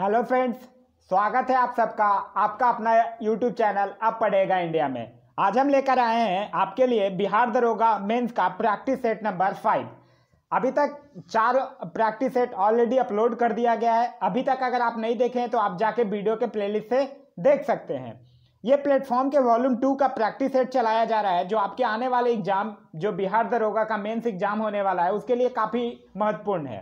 hello friends स्वागत है आप सबका आपका अपना यूट्यूब चैनल अब पढ़ेगा इंडिया में आज हम लेकर आए हैं आपके लिए बिहार दरोगा मेंस का प्रैक्टिस सेट नंबर फाइव अभी तक चार प्रैक्टिस सेट ऑलरेडी अपलोड कर दिया गया है अभी तक अगर आप नहीं देखें तो आप जाके वीडियो के प्लेलिस्ट से देख सकते हैं ये प्लेटफॉर्म के वॉल्यूम टू का प्रैक्टिस सेट चलाया जा रहा है जो आपके आने वाले एग्जाम जो बिहार दरोगा का मेन्स एग्जाम होने वाला है उसके लिए काफ़ी महत्वपूर्ण है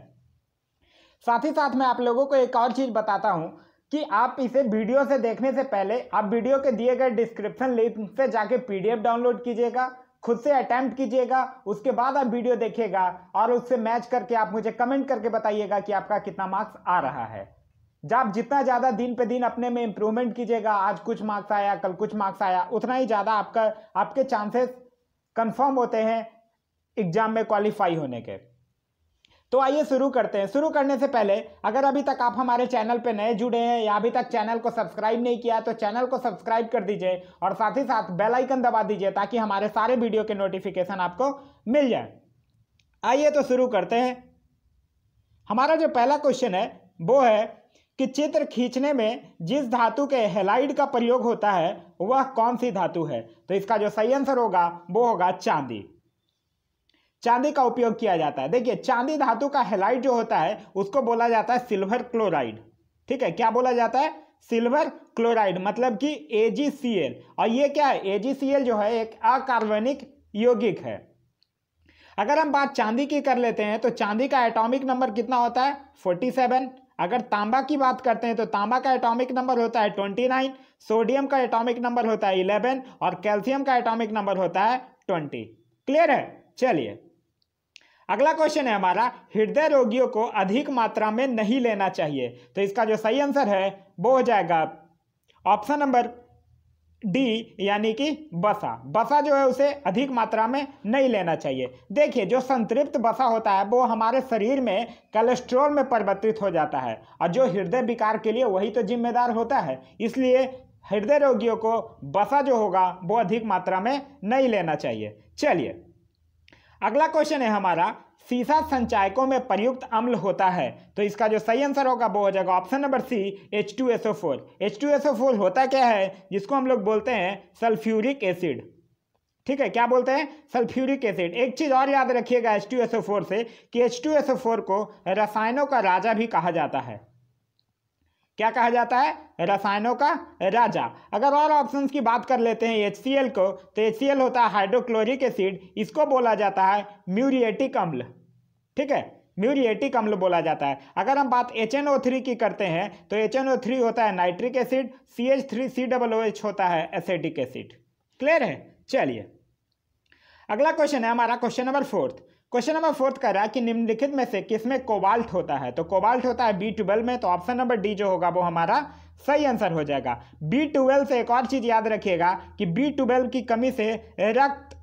साथ ही साथ मैं आप लोगों को एक और चीज़ बताता हूँ कि आप इसे वीडियो से देखने से पहले आप वीडियो के दिए गए डिस्क्रिप्शन लिंक से जाके पीडीएफ डाउनलोड कीजिएगा खुद से अटैम्प्ट कीजिएगा उसके बाद आप वीडियो देखिएगा और उससे मैच करके आप मुझे कमेंट करके बताइएगा कि आपका कितना मार्क्स आ रहा है जब आप जितना ज़्यादा दिन पे दिन अपने में इम्प्रूवमेंट कीजिएगा आज कुछ मार्क्स आया कल कुछ मार्क्स आया उतना ही ज़्यादा आपका आपके चांसेस कंफर्म होते हैं एग्जाम में क्वालिफाई होने के तो आइए शुरू करते हैं शुरू करने से पहले अगर अभी तक आप हमारे चैनल पर नए जुड़े हैं या अभी तक चैनल को सब्सक्राइब नहीं किया तो चैनल को सब्सक्राइब कर दीजिए और साथ ही साथ बेल आइकन दबा दीजिए ताकि हमारे सारे वीडियो के नोटिफिकेशन आपको मिल जाए आइए तो शुरू करते हैं हमारा जो पहला क्वेश्चन है वो है कि चित्र खींचने में जिस धातु के हेलाइड का प्रयोग होता है वह कौन सी धातु है तो इसका जो सही आंसर होगा वो होगा चांदी चांदी का उपयोग किया जाता है देखिए चांदी धातु का हेलाइट जो होता है उसको बोला जाता है सिल्वर क्लोराइड ठीक है क्या बोला जाता है सिल्वर क्लोराइड मतलब कि एल और ये क्या है एजीसीएल जो है एक अकार्बनिक यौगिक है अगर हम बात चांदी की कर लेते हैं तो चांदी का एटॉमिक नंबर कितना होता है 47 अगर तांबा की बात करते हैं तो तांबा का एटॉमिक नंबर होता है 29 सोडियम का एटॉमिक नंबर होता है 11 और कैल्शियम का एटॉमिक नंबर होता है 20 क्लियर है चलिए अगला क्वेश्चन है हमारा हृदय रोगियों को अधिक मात्रा में नहीं लेना चाहिए तो इसका जो सही आंसर है वो हो जाएगा ऑप्शन नंबर डी यानी कि बसा बसा जो है उसे अधिक मात्रा में नहीं लेना चाहिए देखिए जो संतृप्त बसा होता है वो हमारे शरीर में कोलेस्ट्रॉल में परिवर्तित हो जाता है और जो हृदय विकार के लिए वही तो जिम्मेदार होता है इसलिए हृदय रोगियों को बसा जो होगा वो अधिक मात्रा में नहीं लेना चाहिए चलिए अगला क्वेश्चन है हमारा सीसा संचायकों में प्रयुक्त अम्ल होता है तो इसका जो सही आंसर होगा वो हो जाएगा option number C H two S O four H two S O four होता क्या है जिसको हम लोग बोलते हैं सल्फ्यूरिक एसिड ठीक है क्या बोलते हैं सल्फ्यूरिक एसिड एक चीज़ और याद रखिएगा H two S O four से कि H two S O four को रसायनों का राजा भी कहा जाता है क्या कहा जाता है रसायनों का राजा अगर और ऑप्शन की बात कर लेते हैं एच को तो एच होता है हाइड्रोक्लोरिक एसिड इसको बोला जाता है म्यूरिएटिक अम्ल ठीक है म्यूरिएटिक अम्ल बोला जाता है अगर हम बात एच की करते हैं तो एच होता है nitric acid C H three C H होता है एसिडिक एसिड क्लियर है चलिए अगला क्वेश्चन है हमारा question number fourth question number fourth कह रहा है कि निम्नलिखित में से किसमें कोबाल्ट होता है तो कोबाल्ट होता है बी ट्वेल्व में तो ऑप्शन नंबर डी जो होगा वो हमारा सही आंसर हो जाएगा बी ट्वेल्व से एक और चीज याद रखिएगा कि बी ट्वेल्व की कमी से रक्त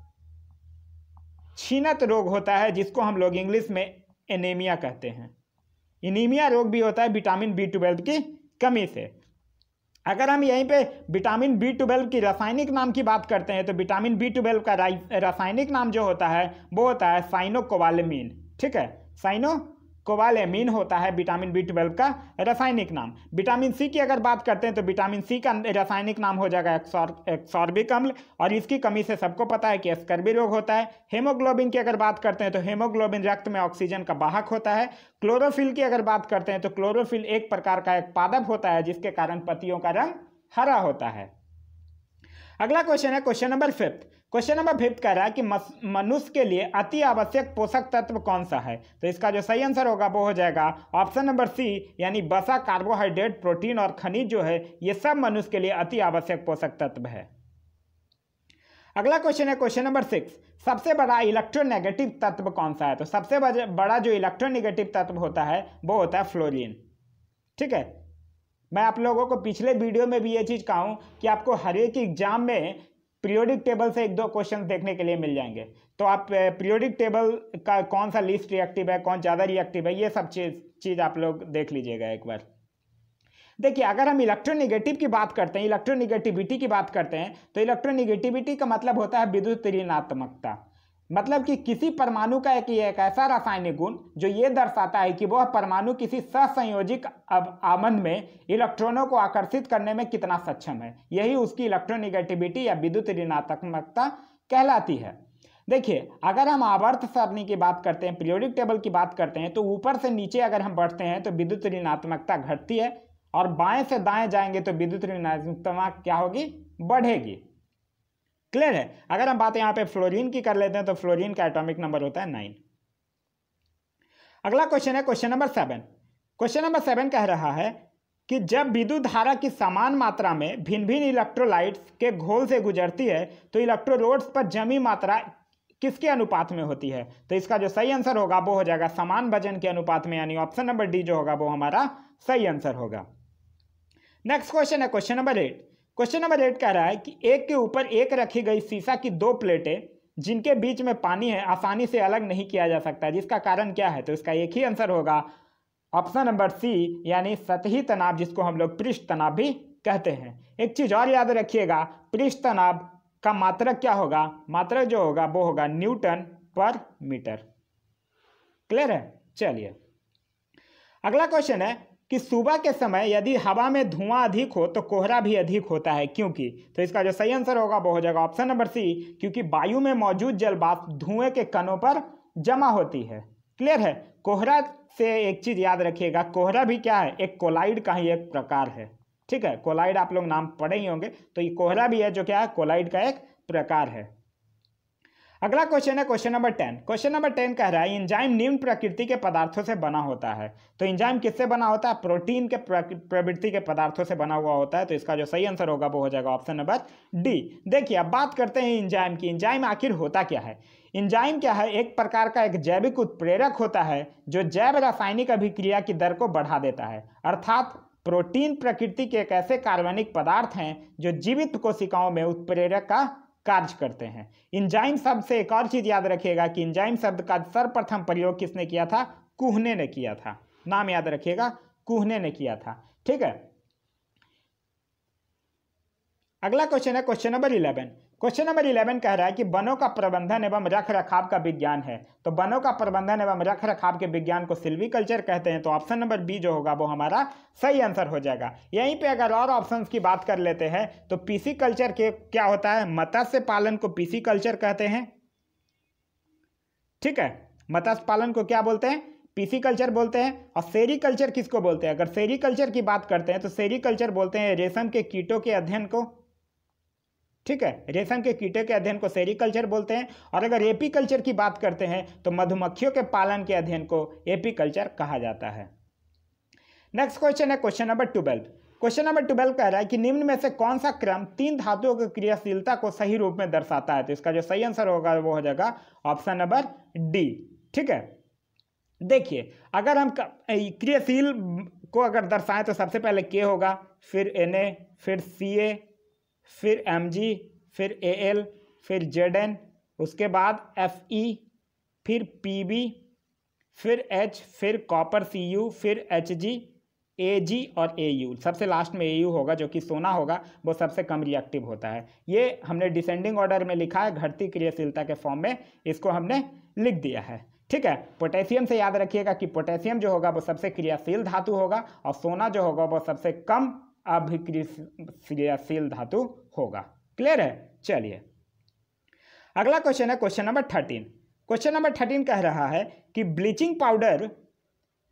छीनत रोग होता है जिसको हम लोग इंग्लिश में एनीमिया कहते हैं एनीमिया रोग भी होता है विटामिन बी ट्वेल्व की कमी से अगर हम यहीं पे विटामिन बी ट्वेल्व की रासायनिक नाम की बात करते हैं तो विटामिन बी ट्वेल्व का रासायनिक नाम जो होता है वो होता है साइनोकोवालमीन ठीक है साइनो कोबालेमीन होता है विटामिन बी ट्वेल्व का रासायनिक नाम विटामिन सी की अगर बात करते हैं तो विटामिन सी का रासायनिक नाम हो जाएगा एक्सॉर्बिक अम्ल और इसकी कमी से सबको पता है कि स्कर्बी रोग होता है हेमोग्लोबिन की अगर बात करते हैं तो हेमोग्लोबिन रक्त में ऑक्सीजन का बाहक होता है क्लोरोफिल की अगर बात करते हैं तो क्लोरोफिल एक प्रकार का एक पादप होता है जिसके कारण पतियों का रंग हरा होता है अगला क्वेश्चन है question number fifth question number fifth कह रहा है कि मनुष्य के लिए अति आवश्यक पोषक तत्व कौन सा है तो इसका जो सही आंसर होगा वो हो जाएगा ऑप्शन नंबर सी यानी बसा कार्बोहाइड्रेट प्रोटीन और खनिज जो है ये सब मनुष्य के लिए अति आवश्यक पोषक तत्व है अगला क्वेश्चन है क्वेश्चन नंबर सिक्स सबसे बड़ा इलेक्ट्रोनेगेटिव तत्व कौन सा है तो सबसे बड़ा जो इलेक्ट्रोनेगेटिव तत्व होता है वो होता है फ्लोरिन ठीक है मैं आप लोगों को पिछले वीडियो में भी ये चीज़ कहूँ कि आपको हर एक एग्जाम में पीरियोडिक टेबल से एक दो क्वेश्चन देखने के लिए मिल जाएंगे तो आप पीरियोडिक टेबल का कौन सा लिस्ट रिएक्टिव है कौन ज़्यादा रिएक्टिव है ये सब चीज़ चीज़ आप लोग देख लीजिएगा एक बार देखिए अगर हम इलेक्ट्रोनिगेटिव की बात करते हैं इलेक्ट्रोनिगेटिविटी की बात करते हैं तो इलेक्ट्रोनिगेटिविटी का मतलब होता है विद्युत ऋणात्मकता मतलब कि किसी परमाणु का एक एक ऐसा रासायनिक गुण जो ये दर्शाता है कि वह परमाणु किसी सहसंयोजिक अब आमंद में इलेक्ट्रॉनों को आकर्षित करने में कितना सक्षम है यही उसकी इलेक्ट्रोनिगेटिविटी या विद्युत ऋणात्मकता कहलाती है देखिए अगर हम आवर्त सरणी की बात करते हैं पीरियोडिक टेबल की बात करते हैं तो ऊपर से नीचे अगर हम बढ़ते हैं तो विद्युत ऋणात्मकता घटती है और बाएं से दाएं जाएंगे तो विद्युत ऋणात्मकता क्या होगी बढ़ेगी क्लियर है अगर हम बात यहां पे फ्लोरीन की कर लेते हैं तो फ्लोरीन का एटॉमिक नंबर होता है नाइन अगला क्वेश्चन है question number seven question number seven कह रहा है कि जब विद्युत धारा की समान मात्रा में भिन्न भिन्न इलेक्ट्रोलाइट्स के घोल से गुजरती है तो इलेक्ट्रोलोड्स पर जमी मात्रा किसके अनुपात में होती है तो इसका जो सही आंसर होगा वो हो जाएगा समान वजन के अनुपात में यानी ऑप्शन नंबर डी जो होगा वो हमारा सही आंसर होगा नेक्स्ट क्वेश्चन है question number eight question number eight कह रहा है कि एक के ऊपर एक रखी गई शीशा की दो प्लेटें जिनके बीच में पानी है आसानी से अलग नहीं किया जा सकता जिसका कारण क्या है तो इसका एक ही आंसर होगा ऑप्शन नंबर सी यानी सतही तनाव जिसको हम लोग पृष्ठ तनाव भी कहते हैं एक चीज़ और याद रखिएगा पृष्ठ तनाव का मात्रक क्या होगा मात्रक जो होगा वो होगा न्यूटन पर मीटर क्लियर है चलिए अगला क्वेश्चन है कि सुबह के समय यदि हवा में धुआं अधिक हो तो कोहरा भी अधिक होता है क्योंकि तो इसका जो सही आंसर होगा वो हो जाएगा ऑप्शन नंबर सी क्योंकि वायु में मौजूद जल बाष्प धुएं के कणों पर जमा होती है क्लियर है कोहरा से एक चीज याद रखिएगा कोहरा भी क्या है एक कोलाइड का ही एक प्रकार है ठीक है कोलाइड आप लोग नाम पढ़े ही होंगे तो ये कोहरा भी है जो क्या है कोलाइड का एक प्रकार है अगला क्वेश्चन है question number ten question number ten कह रहा है इंजाइम निम्न प्रकृति के पदार्थों से बना होता है तो इंजाइम किससे बना होता है प्रोटीन के प्रवृत्ति के पदार्थों से बना हुआ होता है तो इसका जो सही आंसर होगा वो हो जाएगा ऑप्शन नंबर डी देखिए अब बात करते हैं इंजाइम की इंजाइम आखिर होता क्या है इंजाइम क्या है एक प्रकार का एक जैविक उत्प्रेरक होता है जो जैव रासायनिक अभिक्रिया की दर को बढ़ा देता है अर्थात प्रोटीन प्रकृति के एक ऐसे कार्बनिक पदार्थ हैं जो जीवित कोशिकाओं में उत्प्रेरक का कार्य करते हैं इंजाइम शब्द से एक और चीज़ याद रखिएगा कि इंजाइम शब्द का सर्वप्रथम प्रयोग किसने किया था कुहने ने किया था नाम याद रखिएगा कुहने ने किया था ठीक है अगला क्वेश्चन है question number eleven question number eleven कह रहा है कि वनों का प्रबंधन एवं रख रखाव का विज्ञान है तो वनों का प्रबंधन एवं रख रखाव के विज्ञान को सिल्वी कल्चर कहते हैं तो ऑप्शन नंबर बी जो होगा वो हमारा सही आंसर हो जाएगा यहीं पे अगर और ऑप्शन की बात कर लेते हैं तो पीसी कल्चर के क्या होता है मत्स्य पालन को पीसी कल्चर कहते हैं ठीक है मत्स्य पालन को क्या बोलते हैं पीसी कल्चर बोलते हैं और सेरी कल्चर किसको बोलते हैं अगर सेरी कल्चर की बात करते हैं तो सेरी कल्चर बोलते हैं रेशम के कीटों के अध्ययन को ठीक है रेशम के कीटे के अध्ययन को सेरिकल्चर बोलते हैं और अगर एपीकल्चर की बात करते हैं तो मधुमक्खियों के पालन के अध्ययन को एपीकल्चर कहा जाता है नेक्स्ट क्वेश्चन है question number twelve question number twelve कह रहा है कि निम्न में से कौन सा क्रम तीन धातुओं की क्रियाशीलता को सही रूप में दर्शाता है तो इसका जो सही आंसर होगा वो हो जाएगा ऑप्शन नंबर डी ठीक है देखिए अगर हम क्रियाशील को अगर दर्शाएं तो सबसे पहले के होगा फिर एन ए फिर सी ए फिर एम जी फिर ए एल फिर जेड एन उसके बाद एफ ई e, फिर पी बी फिर एच फिर कॉपर सी यू फिर एच जी ए जी और ए यू सबसे लास्ट में ए यू होगा जो कि सोना होगा वो सबसे कम रिएक्टिव होता है ये हमने डिसेंडिंग ऑर्डर में लिखा है घटती क्रियाशीलता के फॉर्म में इसको हमने लिख दिया है ठीक है पोटेशियम से याद रखिएगा कि पोटेशियम जो होगा वो सबसे क्रियाशील धातु होगा और सोना जो होगा वो सबसे कम अभिक्रियाशील धातु होगा क्लियर है चलिए अगला क्वेश्चन है question number thirteen question number thirteen कह रहा है कि ब्लीचिंग पाउडर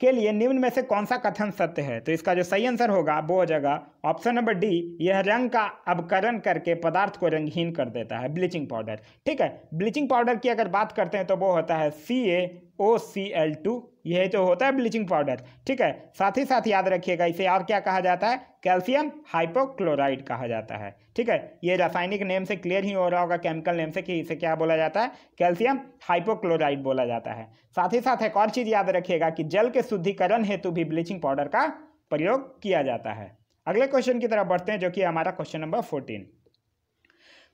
के लिए निम्न में से कौन सा कथन सत्य है तो इसका जो सही आंसर होगा वो हो जाएगा ऑप्शन नंबर डी यह रंग का अवकरण करके पदार्थ को रंगहीन कर देता है ब्लीचिंग पाउडर ठीक है ब्लीचिंग पाउडर की अगर बात करते हैं तो वो होता है सी ए ओ सी एल टू यह तो होता है ब्लीचिंग पाउडर ठीक है साथ ही साथ याद रखिएगा इसे और क्या कहा जाता है कैल्शियम हाइपोक्लोराइड कहा जाता है ठीक है ये रासायनिक नेम से क्लियर ही हो रहा होगा केमिकल नेम से कि इसे क्या बोला जाता है कैल्शियम हाइपोक्लोराइड बोला जाता है साथ ही साथ एक और चीज़ याद रखिएगा कि जल के शुद्धिकरण हेतु भी ब्लीचिंग पाउडर का प्रयोग किया जाता है अगले क्वेश्चन की तरफ बढ़ते हैं जो कि हमारा question number fourteen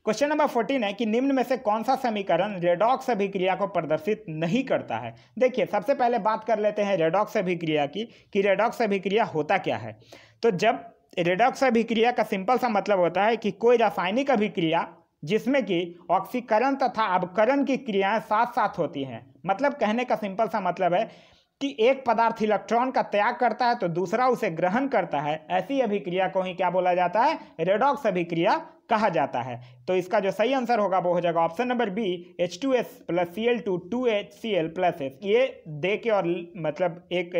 question number fourteen है कि निम्न में से कौन सा समीकरण रेडॉक्स अभिक्रिया को प्रदर्शित नहीं करता है देखिए सबसे पहले बात कर लेते हैं रेडॉक्स अभिक्रिया की कि रेडॉक्स अभिक्रिया होता क्या है तो जब रेडॉक्स अभिक्रिया का सिंपल सा मतलब होता है कि कोई रासायनिक अभिक्रिया जिसमें कि ऑक्सीकरण तथा अवकरण की क्रियाएं साथ साथ होती हैं मतलब कहने का सिंपल सा मतलब है कि एक पदार्थ इलेक्ट्रॉन का त्याग करता है तो दूसरा उसे ग्रहण करता है ऐसी अभिक्रिया को ही क्या बोला जाता है रेडॉक्स अभिक्रिया कहा जाता है तो इसका जो सही आंसर होगा वो हो जाएगा option number B H two S plus C L two two H C L plus S ये दे के और मतलब एक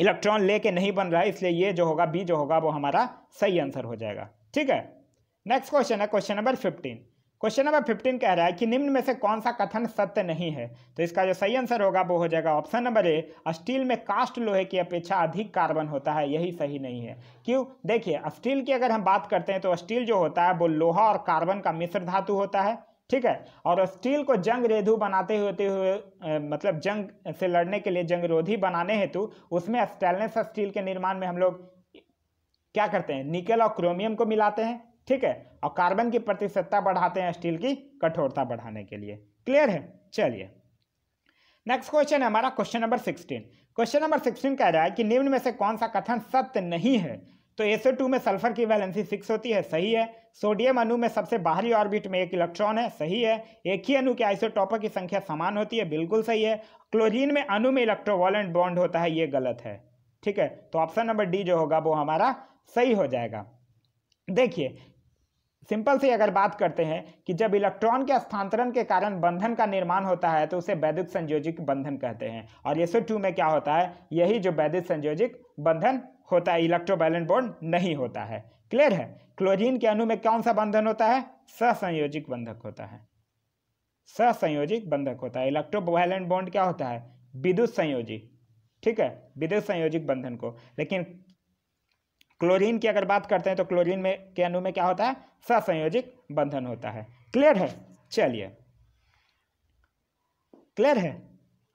इलेक्ट्रॉन लेके नहीं बन रहा है इसलिए ये जो होगा बी जो होगा वो हमारा सही आंसर हो जाएगा ठीक है नेक्स्ट क्वेश्चन है question number fifteen question number fifteen कह रहा है कि निम्न में से कौन सा कथन सत्य नहीं है तो इसका जो सही आंसर होगा वो हो जाएगा ऑप्शन नंबर ए स्टील में कास्ट लोहे की अपेक्षा अधिक कार्बन होता है यही सही नहीं है क्यों देखिए स्टील की अगर हम बात करते हैं तो स्टील जो होता है वो लोहा और कार्बन का मिश्र धातु होता है ठीक है और स्टील को जंग रेधु बनाते होते हुए मतलब जंग से लड़ने के लिए जंग रोधी बनाने हेतु उसमें स्टेनलेस स्टील के निर्माण में हम लोग क्या करते हैं निकल और क्रोमियम को मिलाते हैं ठीक है और कार्बन की प्रतिशतता बढ़ाते हैं स्टील की कठोरता बढ़ाने के लिए क्लियर है चलिए नेक्स्ट क्वेश्चन है हमारा question number sixteen question number sixteen कह रहा है कि निम्न में से कौन सा कथन सत्य नहीं है तो एसओ टू में सल्फर की वैलेंसी सिक्स होती है सही है सोडियम अणु में सबसे बाहरी ऑर्बिट में एक इलेक्ट्रॉन है सही है एक ही अणु के आइसोटॉपर की संख्या समान होती है बिल्कुल सही है क्लोरीन में अणु में इलेक्ट्रोवॉलेंट बॉन्ड होता है ये गलत है ठीक है तो ऑप्शन नंबर डी जो होगा वो हमारा सही हो जाएगा देखिए सिंपल से अगर बात करते हैं कि जब इलेक्ट्रॉन के स्थानांतरण के कारण बंधन का निर्माण होता है तो उसे वैद्युत संयोजिक बंधन कहते हैं और एसओ टू में क्या होता है यही जो वैद्युत संयोजिक बंधन होता है इलेक्ट्रोबैलेंट बॉन्ड नहीं होता है क्लियर है क्लोरीन के अणु में कौन सा बंधन होता है सहसंयोजिक बंधक होता है सहसंयोजिक बंधक होता है इलेक्ट्रोबैलेंट बॉन्ड क्या होता है विद्युत संयोजी ठीक है विद्युत संयोजिक बंधन को लेकिन क्लोरीन की अगर बात करते हैं तो क्लोरीन में के अणु में क्या होता है ससंयोजिक बंधन होता है क्लियर है चलिए क्लियर है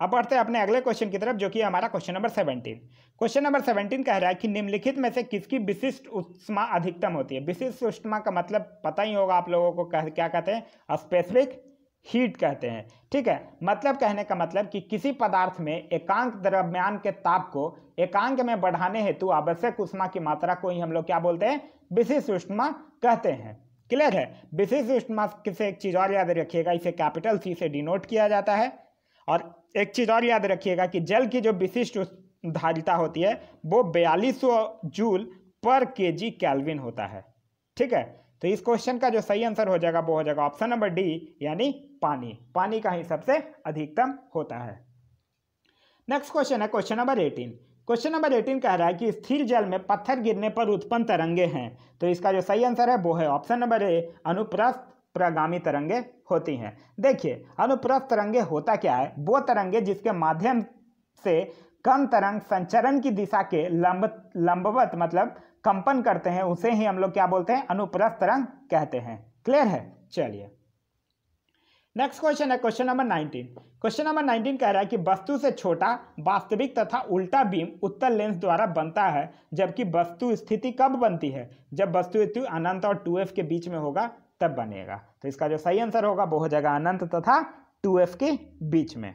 अब बढ़ते हैं अपने अगले क्वेश्चन की तरफ जो कि हमारा question number seventeen question number seventeen कह रहा है कि निम्नलिखित में से किसकी विशिष्ट उष्मा अधिकतम होती है विशिष्ट उष्मा का मतलब पता ही होगा आप लोगों को कह, क्या कहते हैं स्पेसिफिक हीट कहते हैं ठीक है मतलब कहने का मतलब कि किसी पदार्थ में एकांक द्रव्यमान के ताप को एकांक में बढ़ाने हेतु आवश्यक उष्मा की मात्रा को ही हम लोग क्या बोलते हैं विशिष्ट उष्मा कहते हैं क्लियर है विशिष्ट उष्मा से एक चीज़ और याद रखिएगा इसे कैपिटल सी से डिनोट किया जाता है और एक चीज़ और याद रखिएगा कि जल की जो विशिष्ट धारिता होती है वो बयालीस जूल पर के जी कैलविन होता है ठीक है तो इस क्वेश्चन का जो सही आंसर हो जाएगा वो हो जाएगा ऑप्शन नंबर डी यानी पानी पानी का ही सबसे अधिकतम होता है नेक्स्ट क्वेश्चन है question number eighteen question number eighteen कह रहा है कि स्थिर जल में पत्थर गिरने पर उत्पन्न तरंगे हैं तो इसका जो सही आंसर है वो है ऑप्शन नंबर ए अनुप्रस्थ प्रगामी तरंगे होती हैं देखिए अनुप्रस्थ तरंगे होता क्या है वो तरंगे जिसके माध्यम से कम तरंग संचरण की दिशा के लंब लंबवत मतलब कंपन करते हैं उसे ही हम लोग क्या बोलते हैं अनुप्रस्थ तरंग कहते हैं क्लियर है चलिए नेक्स्ट क्वेश्चन है क्वेश्चन नंबर 19 क्वेश्चन नंबर 19 कह रहा है कि वस्तु से छोटा वास्तविक तथा उल्टा बीम उत्तर लेंस द्वारा बनता है जबकि वस्तु स्थिति कब बनती है जब वस्तु स्थिति अनंत और 2f के बीच में होगा तब बनेगा तो इसका जो सही आंसर होगा वो हो जाएगा अनंत तथा 2f के बीच में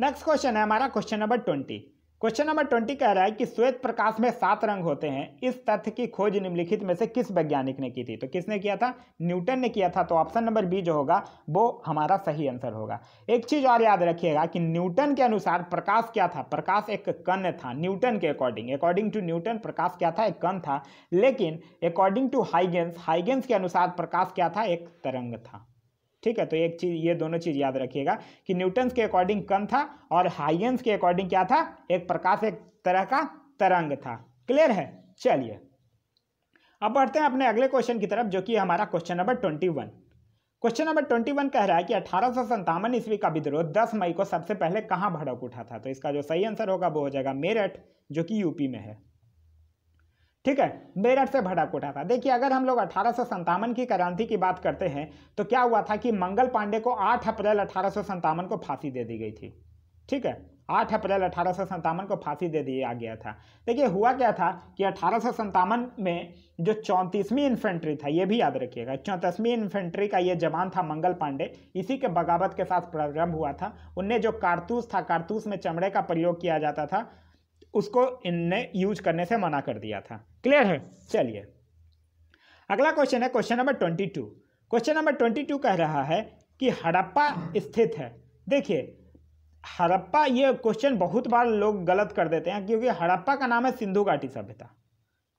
नेक्स्ट क्वेश्चन है हमारा question number twenty question number twenty कह रहा है कि श्वेत प्रकाश में सात रंग होते हैं इस तथ्य की खोज निम्नलिखित में से किस वैज्ञानिक ने की थी तो किसने किया था न्यूटन ने किया था तो ऑप्शन नंबर बी जो होगा वो हमारा सही आंसर होगा एक चीज और याद रखिएगा कि न्यूटन के अनुसार प्रकाश क्या था प्रकाश एक कन था न्यूटन के अकॉर्डिंग अकॉर्डिंग टू न्यूटन प्रकाश क्या था एक कन था लेकिन अकॉर्डिंग टू हाइगेंस हाइगेंस के अनुसार प्रकाश क्या था एक तरंग था ठीक है तो एक चीज़ ये दोनों चीज़ याद रखिएगा कि न्यूटन्स के अकॉर्डिंग कम था और हाइयंस के अकॉर्डिंग क्या था एक प्रकाश एक तरह का तरंग था क्लियर है चलिए अब बढ़ते हैं अपने अगले क्वेश्चन की तरफ जो कि हमारा question number twenty one question number twenty one कह रहा है कि अठारह ईस्वी का विद्रोह दस मई को सबसे पहले कहाँ भड़क उठा था तो इसका जो सही आंसर होगा वो हो जाएगा मेरठ जो कि यूपी में है ठीक है मेरठ से भड़क उठा था देखिए अगर हम लोग अठारह की क्रांति की बात करते हैं तो क्या हुआ था कि मंगल पांडे को 8 अप्रैल अठारह को फांसी दे दी गई थी ठीक है 8 अप्रैल अठारह को फांसी दे दिया गया था देखिए हुआ क्या था कि अठारह में जो चौंतीसवीं इन्फेंट्री था ये भी याद रखिएगा चौंतीसवीं इन्फेंट्री का ये जवान था मंगल पांडे इसी के बगावत के साथ प्रारंभ हुआ था उनने जो कारतूस था कारतूस में चमड़े का प्रयोग किया जाता था उसको इनने यूज करने से मना कर दिया था क्लियर है चलिए अगला क्वेश्चन है question number twenty two question number twenty two कह रहा है कि हड़प्पा स्थित है देखिए हड़प्पा ये क्वेश्चन बहुत बार लोग गलत कर देते हैं क्योंकि हड़प्पा का नाम है सिंधु घाटी सभ्यता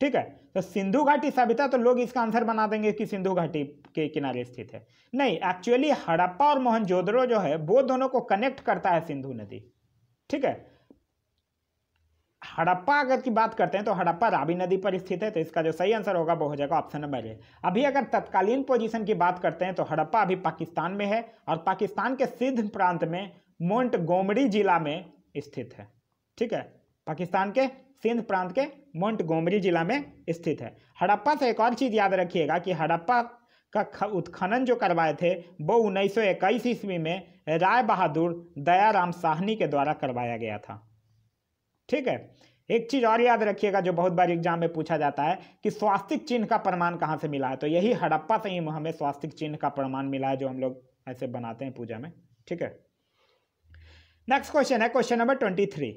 ठीक है तो सिंधु घाटी सभ्यता तो लोग इसका आंसर बना देंगे कि सिंधु घाटी के किनारे स्थित है नहीं एक्चुअली हड़प्पा और मोहनजोदड़ो जो है वो दोनों को कनेक्ट करता है सिंधु नदी ठीक है हड़प्पा अगर की बात करते हैं तो हड़प्पा रावी नदी पर स्थित है तो इसका जो सही आंसर होगा वो हो जाएगा ऑप्शन नंबर ए अभी अगर तत्कालीन पोजीशन की बात करते हैं तो हड़प्पा अभी पाकिस्तान में है और पाकिस्तान के सिद्ध प्रांत में गोमरी जिला में स्थित है ठीक है पाकिस्तान के सिंध प्रांत के गोमरी जिला में स्थित है हड़प्पा से एक और चीज़ याद रखिएगा कि हड़प्पा का उत्खनन जो करवाए थे वो इक्कीस ईस्वी में राय बहादुर दयाराम साहनी के द्वारा करवाया गया था ठीक है एक चीज़ और याद रखिएगा जो बहुत बार एग्जाम में पूछा जाता है कि स्वास्तिक चिन्ह का प्रमाण कहाँ से मिला है तो यही हड़प्पा से ही हमें स्वास्तिक चिन्ह का प्रमाण मिला है जो हम लोग ऐसे बनाते हैं पूजा में ठीक है नेक्स्ट क्वेश्चन है question number twenty three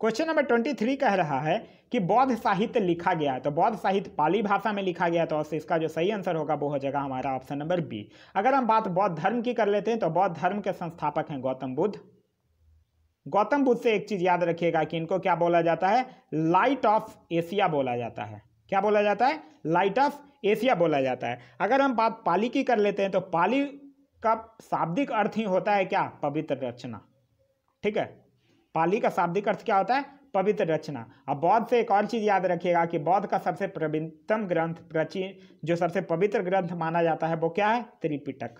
question number twenty three कह रहा है कि बौद्ध साहित्य लिखा गया है तो बौद्ध साहित्य पाली भाषा में लिखा गया तो इसका जो सही आंसर होगा वो हो जाएगा हमारा ऑप्शन नंबर बी अगर हम बात बौद्ध धर्म की कर लेते हैं तो बौद्ध धर्म के संस्थापक हैं गौतम बुद्ध गौतम बुद्ध से एक चीज़ याद रखिएगा कि इनको क्या बोला जाता है लाइट ऑफ एशिया बोला जाता है क्या बोला जाता है लाइट ऑफ एशिया बोला जाता है अगर हम बात पाली की कर लेते हैं तो पाली का शाब्दिक अर्थ ही होता है क्या पवित्र रचना ठीक है पाली का शाब्दिक अर्थ क्या होता है पवित्र रचना अब बौद्ध से एक और चीज़ याद रखिएगा कि बौद्ध का सबसे प्रवीणतम ग्रंथ प्राचीन जो सबसे पवित्र ग्रंथ माना जाता है वो क्या है त्रिपिटक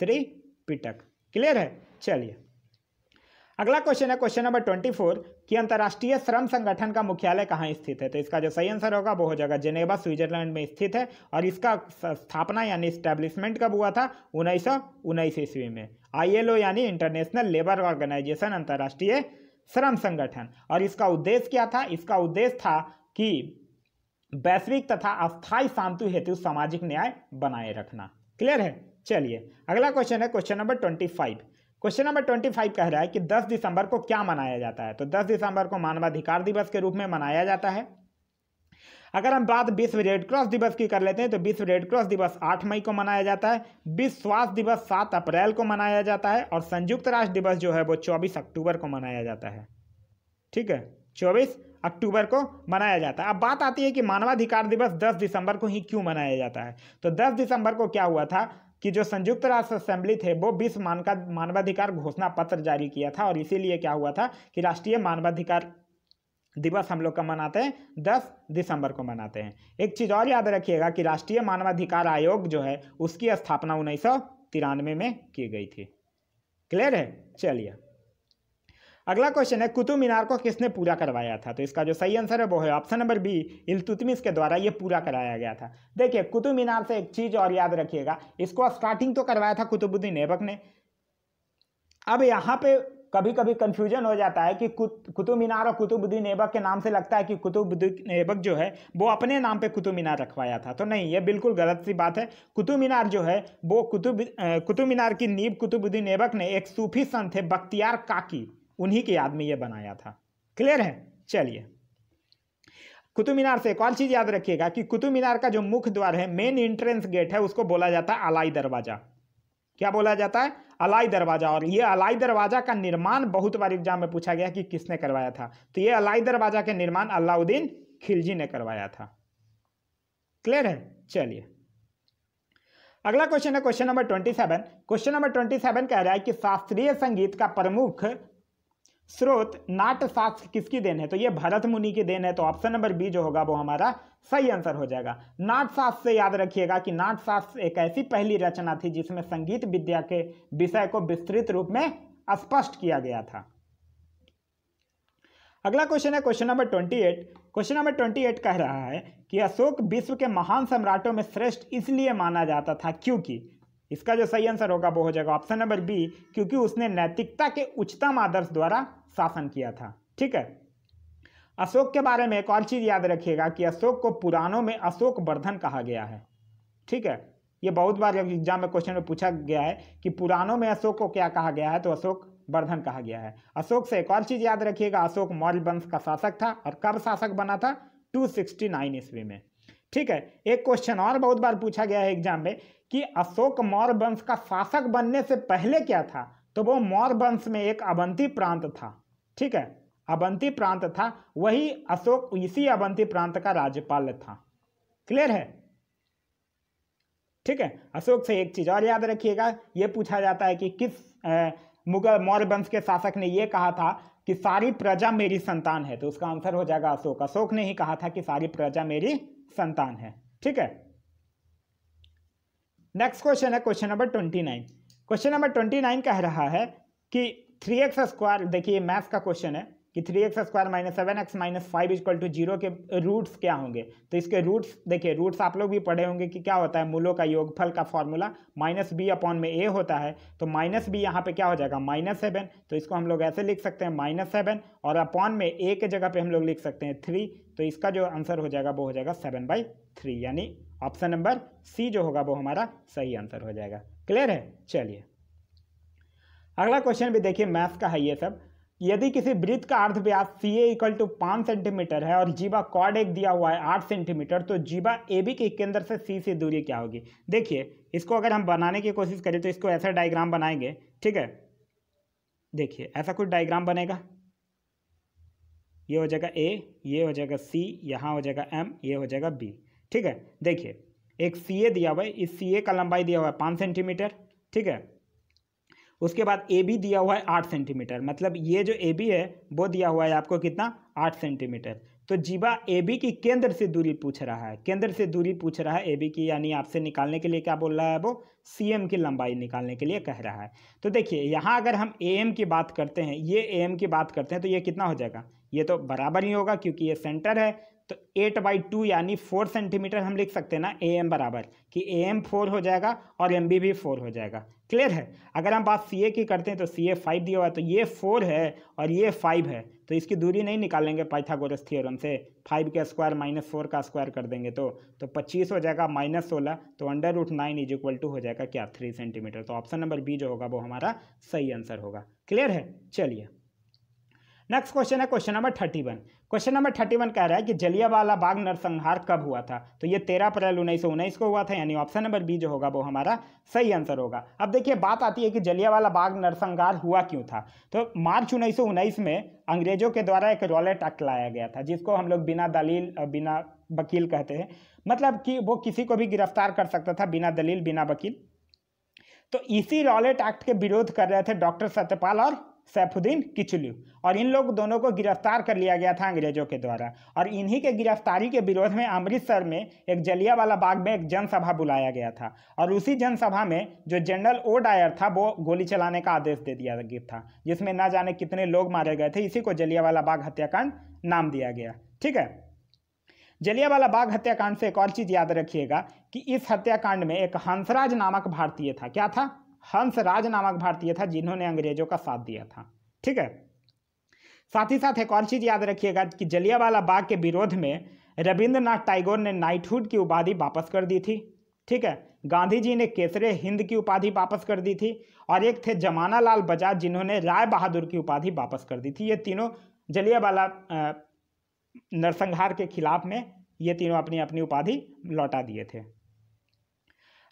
त्रिपिटक क्लियर है चलिए अगला क्वेश्चन है क्वेश्चन नंबर ट्वेंटी फोर कि अंतर्राष्ट्रीय श्रम संगठन का मुख्यालय कहाँ स्थित है तो इसका जो सही आंसर होगा वो हो जाएगा जेनेवा स्विट्जरलैंड में स्थित है और इसका स्थापना यानी स्टैब्लिशमेंट कब हुआ था उन्नीस सौ उन्नीस ईस्वी में आईएलओ यानी इंटरनेशनल लेबर ऑर्गेनाइजेशन अंतर्राष्ट्रीय श्रम संगठन और इसका उद्देश्य क्या था इसका उद्देश्य था कि वैश्विक तथा अस्थायी शांति हेतु सामाजिक न्याय बनाए रखना क्लियर है चलिए अगला क्वेश्चन है question number twenty five question number twenty five कह रहा है कि दस दिसंबर को क्या मनाया जाता है तो दस दिसंबर को मानवाधिकार दिवस के रूप में मनाया जाता है अगर हम बात विश्व रेड क्रॉस दिवस की कर लेते हैं तो विश्व रेड क्रॉस दिवस आठ मई को मनाया जाता है विश्व स्वास्थ्य दिवस सात अप्रैल को मनाया जाता है और संयुक्त राष्ट्र दिवस जो है वो चौबीस अक्टूबर को मनाया जाता है ठीक है चौबीस अक्टूबर को मनाया जाता है अब बात आती है कि मानवाधिकार दिवस 10 दिसंबर को ही क्यों मनाया जाता है तो 10 दिसंबर को क्या हुआ था कि जो संयुक्त राष्ट्र असेंबली थे वो विश्व मानका मानवाधिकार घोषणा पत्र जारी किया था और इसीलिए क्या हुआ था कि राष्ट्रीय मानवाधिकार दिवस हम लोग का मनाते हैं दस दिसंबर को मनाते हैं एक चीज़ और याद रखिएगा कि राष्ट्रीय मानवाधिकार आयोग जो है उसकी स्थापना उन्नीस में की गई थी क्लियर है चलिए अगला क्वेश्चन है कुतुब मीनार को किसने पूरा करवाया था तो इसका जो सही आंसर है वो है ऑप्शन नंबर बी इलतुतमिस के द्वारा ये पूरा कराया गया था देखिए कुतुब मीनार से एक चीज़ और याद रखिएगा इसको स्टार्टिंग तो करवाया था कुतुबुद्दीन ऐबक ने अब यहाँ पे कभी कभी कन्फ्यूजन हो जाता है कि कुतुब मीनार और कुतुबुद्दीन ऐबक के नाम से लगता है कि कुतुबुद्दीन ऐबक जो है वो अपने नाम पे कुतुब मीनार रखवाया था तो नहीं ये बिल्कुल गलत सी बात है कुतुब मीनार जो है वो कुतुब कुतुब मीनार की नींव कुतुबुद्दीन ऐबक ने एक सूफी संत थे बख्तियार काकी उन्हीं की याद में ये बनाया था क्लियर है चलिए कुतुब मीनार से एक और चीज़ याद रखिएगा कि कुतुब मीनार का जो मुख्य द्वार है मेन एंट्रेंस गेट है उसको बोला जाता है अलाई दरवाज़ा क्या बोला जाता है अलाई दरवाज़ा और ये अलाई दरवाज़ा का निर्माण बहुत बार एग्जाम में पूछा गया कि किसने करवाया था तो ये अलाई दरवाज़ा के निर्माण अलाउद्दीन खिलजी ने करवाया था क्लियर है चलिए अगला क्वेश्चन है question number twenty seven question number twenty seven कह रहा है कि शास्त्रीय संगीत का प्रमुख स्रोत शास्त्र किसकी देन है तो ये भरत मुनि की देन है तो ऑप्शन नंबर बी जो होगा वो हमारा सही आंसर हो जाएगा नाटशास्त्र से याद रखिएगा कि नाटशास्त्र एक ऐसी पहली रचना थी जिसमें संगीत विद्या के विषय को विस्तृत रूप में स्पष्ट किया गया था अगला क्वेश्चन है question number twenty eight question number twenty eight कह रहा है कि अशोक विश्व के महान सम्राटों में श्रेष्ठ इसलिए माना जाता था क्योंकि इसका जो सही आंसर होगा वो हो जाएगा ऑप्शन नंबर बी क्योंकि उसने नैतिकता के उच्चतम आदर्श द्वारा शासन किया था ठीक है अशोक के बारे में एक और चीज़ याद रखिएगा कि अशोक को पुराणों में अशोक वर्धन कहा गया है ठीक है ये बहुत बार एग्जाम में क्वेश्चन में पूछा गया है कि पुराणों में अशोक को क्या कहा गया है तो अशोक वर्धन कहा गया है अशोक से एक और चीज़ याद रखिएगा अशोक मौर्य वंश का शासक था और कब शासक बना था 269 ईस्वी में ठीक है एक क्वेश्चन और बहुत बार पूछा गया है एग्जाम में कि अशोक मौर्य वंश का शासक बनने से पहले क्या था तो वो मौर्य वंश में एक अवंती प्रांत था ठीक है अवंती प्रांत था वही अशोक इसी अवंती प्रांत का राज्यपाल था क्लियर है ठीक है अशोक से एक चीज और याद रखिएगा यह पूछा जाता है कि किस मुगल मौर्य वंश के शासक ने यह कहा था कि सारी प्रजा मेरी संतान है तो उसका आंसर हो जाएगा अशोक अशोक ने ही कहा था कि सारी प्रजा मेरी संतान है ठीक है नेक्स्ट क्वेश्चन है question number twenty nine question number twenty nine कह रहा है कि थ्री एक्स स्क्वायर देखिए मैथ्स का क्वेश्चन है कि three X square minus seven X minus five is equal to zero के रूट्स क्या होंगे तो इसके रूट्स देखिए रूट्स आप लोग भी पढ़े होंगे कि क्या होता है मूलों का योगफल का फॉर्मूला माइनस बी अपॉन में ए होता है तो माइनस बी यहाँ पे क्या हो जाएगा माइनस सेवन तो इसको हम लोग ऐसे लिख सकते हैं माइनस सेवन और अपॉन में ए के जगह पर हम लोग लिख सकते हैं थ्री तो इसका जो आंसर हो जाएगा वो हो जाएगा सेवन बाई थ्री यानी ऑप्शन नंबर सी जो होगा वो हमारा सही आंसर हो जाएगा क्लियर है चलिए अगला क्वेश्चन भी देखिए मैथ का है ये सब यदि किसी वृत्त का अर्ध व्यास सी ए इक्वल टू पाँच सेंटीमीटर है और जीवा कॉड एक दिया हुआ है आठ सेंटीमीटर तो जीवा ए बी के केंद्र से सी से दूरी क्या होगी देखिए इसको अगर हम बनाने की कोशिश करें तो इसको ऐसा डायग्राम बनाएंगे ठीक है देखिए ऐसा कुछ डायग्राम बनेगा ये हो जाएगा ए ये हो जाएगा सी यहाँ हो जाएगा एम ये हो जाएगा बी ठीक है देखिए एक सी ए दिया हुआ है इस सी ए का लंबाई दिया हुआ है पाँच सेंटीमीटर ठीक है उसके बाद ए बी दिया हुआ है आठ सेंटीमीटर मतलब ये जो ए बी है वो दिया हुआ है आपको कितना आठ सेंटीमीटर तो जीवा ए बी की केंद्र से दूरी पूछ रहा है केंद्र से दूरी पूछ रहा है ए बी की यानी आपसे निकालने के लिए क्या बोल रहा है वो सी एम की लंबाई निकालने के लिए कह रहा है तो देखिए यहाँ अगर हम ए एम की बात करते हैं ये ए एम की बात करते हैं तो ये कितना हो जाएगा ये तो बराबर ही होगा क्योंकि ये सेंटर है तो एट बाई टू यानी फोर सेंटीमीटर हम लिख सकते हैं ना ए एम बराबर कि ए एम फोर हो जाएगा और एम बी भी फोर हो जाएगा क्लियर है अगर हम बात सी ए की करते हैं तो सी ए फाइव दिया हुआ है तो ये फोर है और ये फाइव है तो इसकी दूरी नहीं निकालेंगे पाइथागोरस थ्योरम से फाइव के स्क्वायर माइनस फोर का स्क्वायर कर देंगे तो तो पच्चीस हो जाएगा माइनस सोलह तो under root nine is equal to हो जाएगा क्या थ्री सेंटीमीटर तो ऑप्शन नंबर बी जो होगा वो हमारा सही आंसर होगा क्लियर है चलिए नेक्स्ट क्वेश्चन है question number thirty one question number thirty one कह रहा है कि जलियावाला बाग नरसंहार कब हुआ था तो ये तेरह अप्रैल उन्नीस सौ उन्नीस को हुआ था यानी ऑप्शन नंबर बी जो होगा वो हमारा सही आंसर होगा अब देखिए बात आती है कि जलियावाला बाग नरसंहार हुआ क्यों था तो मार्च उन्नीस सौ उन्नीस में अंग्रेजों के द्वारा एक रॉलेट एक्ट लाया गया था जिसको हम लोग बिना दलील बिना वकील कहते हैं मतलब कि वो किसी को भी गिरफ्तार कर सकता था बिना दलील बिना वकील तो इसी रॉलेट एक्ट के विरोध कर रहे थे डॉक्टर सत्यपाल और सैफुद्दीन किचलू और इन लोग दोनों को गिरफ्तार कर लिया गया था अंग्रेजों के द्वारा और इन्हीं के गिरफ्तारी के विरोध में अमृतसर में एक जलियावाला बाग में एक जनसभा बुलाया गया था और उसी जनसभा में जो जनरल ओ डायर था वो गोली चलाने का आदेश दे दिया गया था जिसमें ना जाने कितने लोग मारे गए थे इसी को जलियावाला बाग हत्याकांड नाम दिया गया ठीक है जलियावाला बाग हत्याकांड से एक और चीज़ याद रखिएगा कि इस हत्याकांड में एक हंसराज नामक भारतीय था क्या था हंसराज नामक भारतीय था जिन्होंने अंग्रेजों का साथ दिया था ठीक है साथ ही साथ एक और चीज़ याद रखिएगा कि जलियावाला बाग के विरोध में रविंद्रनाथ टाइगोर ने नाइटहुड की उपाधि वापस कर दी थी ठीक है गांधी जी ने केसरे हिंद की उपाधि वापस कर दी थी और एक थे जमाना लाल बजाज जिन्होंने राय बहादुर की उपाधि वापस कर दी थी ये तीनों जलियावाला नरसंहार के खिलाफ में ये तीनों अपनी अपनी उपाधि लौटा दिए थे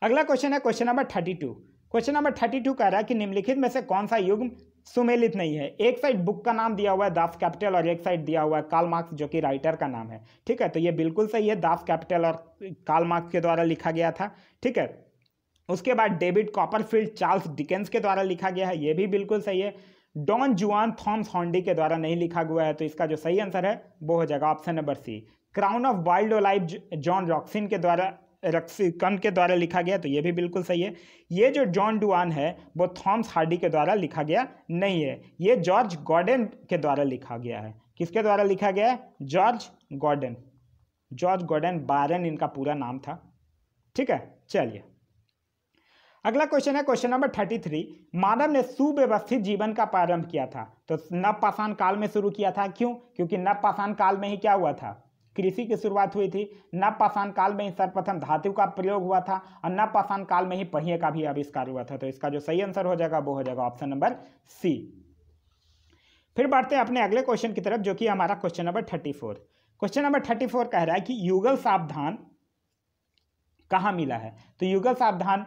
अगला क्वेश्चन है question number thirty two question number thirty two कह रहा है कि निम्नलिखित में से कौन सा युग्म सुमेलित नहीं है एक साइड बुक का नाम दिया हुआ है दास कैपिटल और एक साइड दिया हुआ है काल मार्क्स जो कि राइटर का नाम है ठीक है तो ये बिल्कुल सही है दास कैपिटल और काल मार्क्स के द्वारा लिखा गया था ठीक है उसके बाद डेविड कॉपरफील्ड चार्ल्स डिकेंस के द्वारा लिखा गया है ये भी बिल्कुल सही है डॉन जुआन थॉम्स हॉन्डी के द्वारा नहीं लिखा हुआ है तो इसका जो सही आंसर है वो हो जाएगा option number C crown of wildlife John रॉक्सिन के द्वारा रक्सिकन के द्वारा लिखा गया तो ये भी बिल्कुल सही है ये जो जॉन डुआन है वो थॉम्स हार्डी के द्वारा लिखा गया नहीं है ये जॉर्ज गॉर्डन के द्वारा लिखा गया है किसके द्वारा लिखा गया है जॉर्ज गॉर्डन जॉर्ज गॉर्डन बारन इनका पूरा नाम था ठीक है चलिए अगला क्वेश्चन है क्वेश्चन नंबर थर्टी थ्री मानव ने सुव्यवस्थित जीवन का प्रारंभ किया था तो नवपाषाण काल में शुरू किया था क्यों क्योंकि नवपाषाण काल में ही क्या हुआ था कृषि की शुरुआत हुई थी नवपाषाण काल में ही सर्वप्रथम धातु का प्रयोग हुआ था और नवपाषाण काल में ही पहिए का भी आविष्कार हुआ था तो इसका जो सही आंसर हो जाएगा वो हो जाएगा ऑप्शन नंबर सी फिर बढ़ते हैं अपने अगले क्वेश्चन की तरफ जो कि हमारा question number thirty four question number thirty four कह रहा है कि युगल सावधान कहाँ मिला है तो युगल सावधान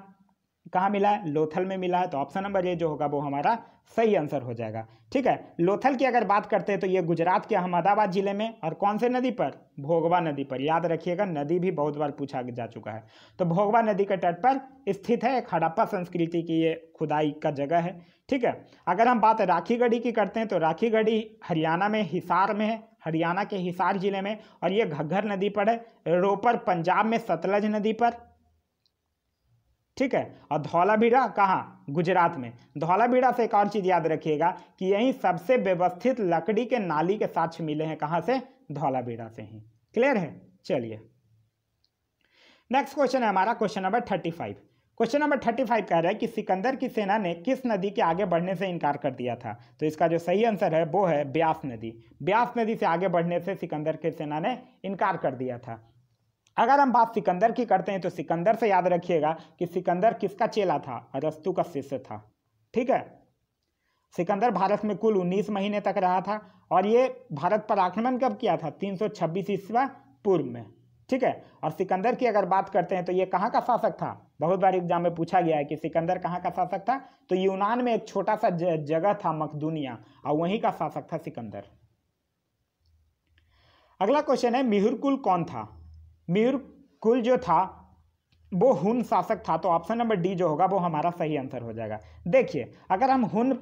कहाँ मिला है लोथल में मिला है तो ऑप्शन नंबर ए जो होगा वो हमारा सही आंसर हो जाएगा ठीक है लोथल की अगर बात करते हैं तो ये गुजरात के अहमदाबाद जिले में और कौन से नदी पर भोगवा नदी पर याद रखिएगा नदी भी बहुत बार पूछा जा चुका है तो भोगवा नदी के तट पर स्थित है एक हड़प्पा संस्कृति की ये खुदाई का जगह है ठीक है अगर हम बात राखीगढ़ी की करते हैं तो राखीगढ़ी हरियाणा में हिसार में है हरियाणा के हिसार जिले में और ये घग्घर नदी पर है रोपर पंजाब में सतलज नदी पर ठीक है और धौलाभीड़ा कहाँ गुजरात में धौलाभीड़ा से एक और चीज़ याद रखिएगा कि यहीं सबसे व्यवस्थित लकड़ी के नाली के साथ मिले हैं कहाँ से धौलाभीड़ा से ही क्लियर है चलिए नेक्स्ट क्वेश्चन है हमारा question number thirty five question number thirty five कह रहा है कि सिकंदर की सेना ने किस नदी के आगे बढ़ने से इनकार कर दिया था तो इसका जो सही आंसर है वो है ब्यास नदी ब्यास नदी से आगे बढ़ने से सिकंदर की सेना ने इनकार कर दिया था अगर हम बात सिकंदर की करते हैं तो सिकंदर से याद रखिएगा कि सिकंदर किसका चेला था अरस्तु का शिष्य था ठीक है सिकंदर भारत में कुल 19 महीने तक रहा था और ये भारत पर आक्रमण कब किया था 326 सौ छब्बीस पूर्व में ठीक है और सिकंदर की अगर बात करते हैं तो ये कहाँ का शासक था बहुत बार एग्जाम में पूछा गया है कि सिकंदर कहाँ का शासक था तो यूनान में एक छोटा सा जगह था मखदुनिया और वहीं का शासक था सिकंदर अगला क्वेश्चन है मिहुरकुल कौन था मीर कुल जो था वो हुन शासक था तो ऑप्शन नंबर डी जो होगा वो हमारा सही आंसर हो जाएगा देखिए अगर हम हुन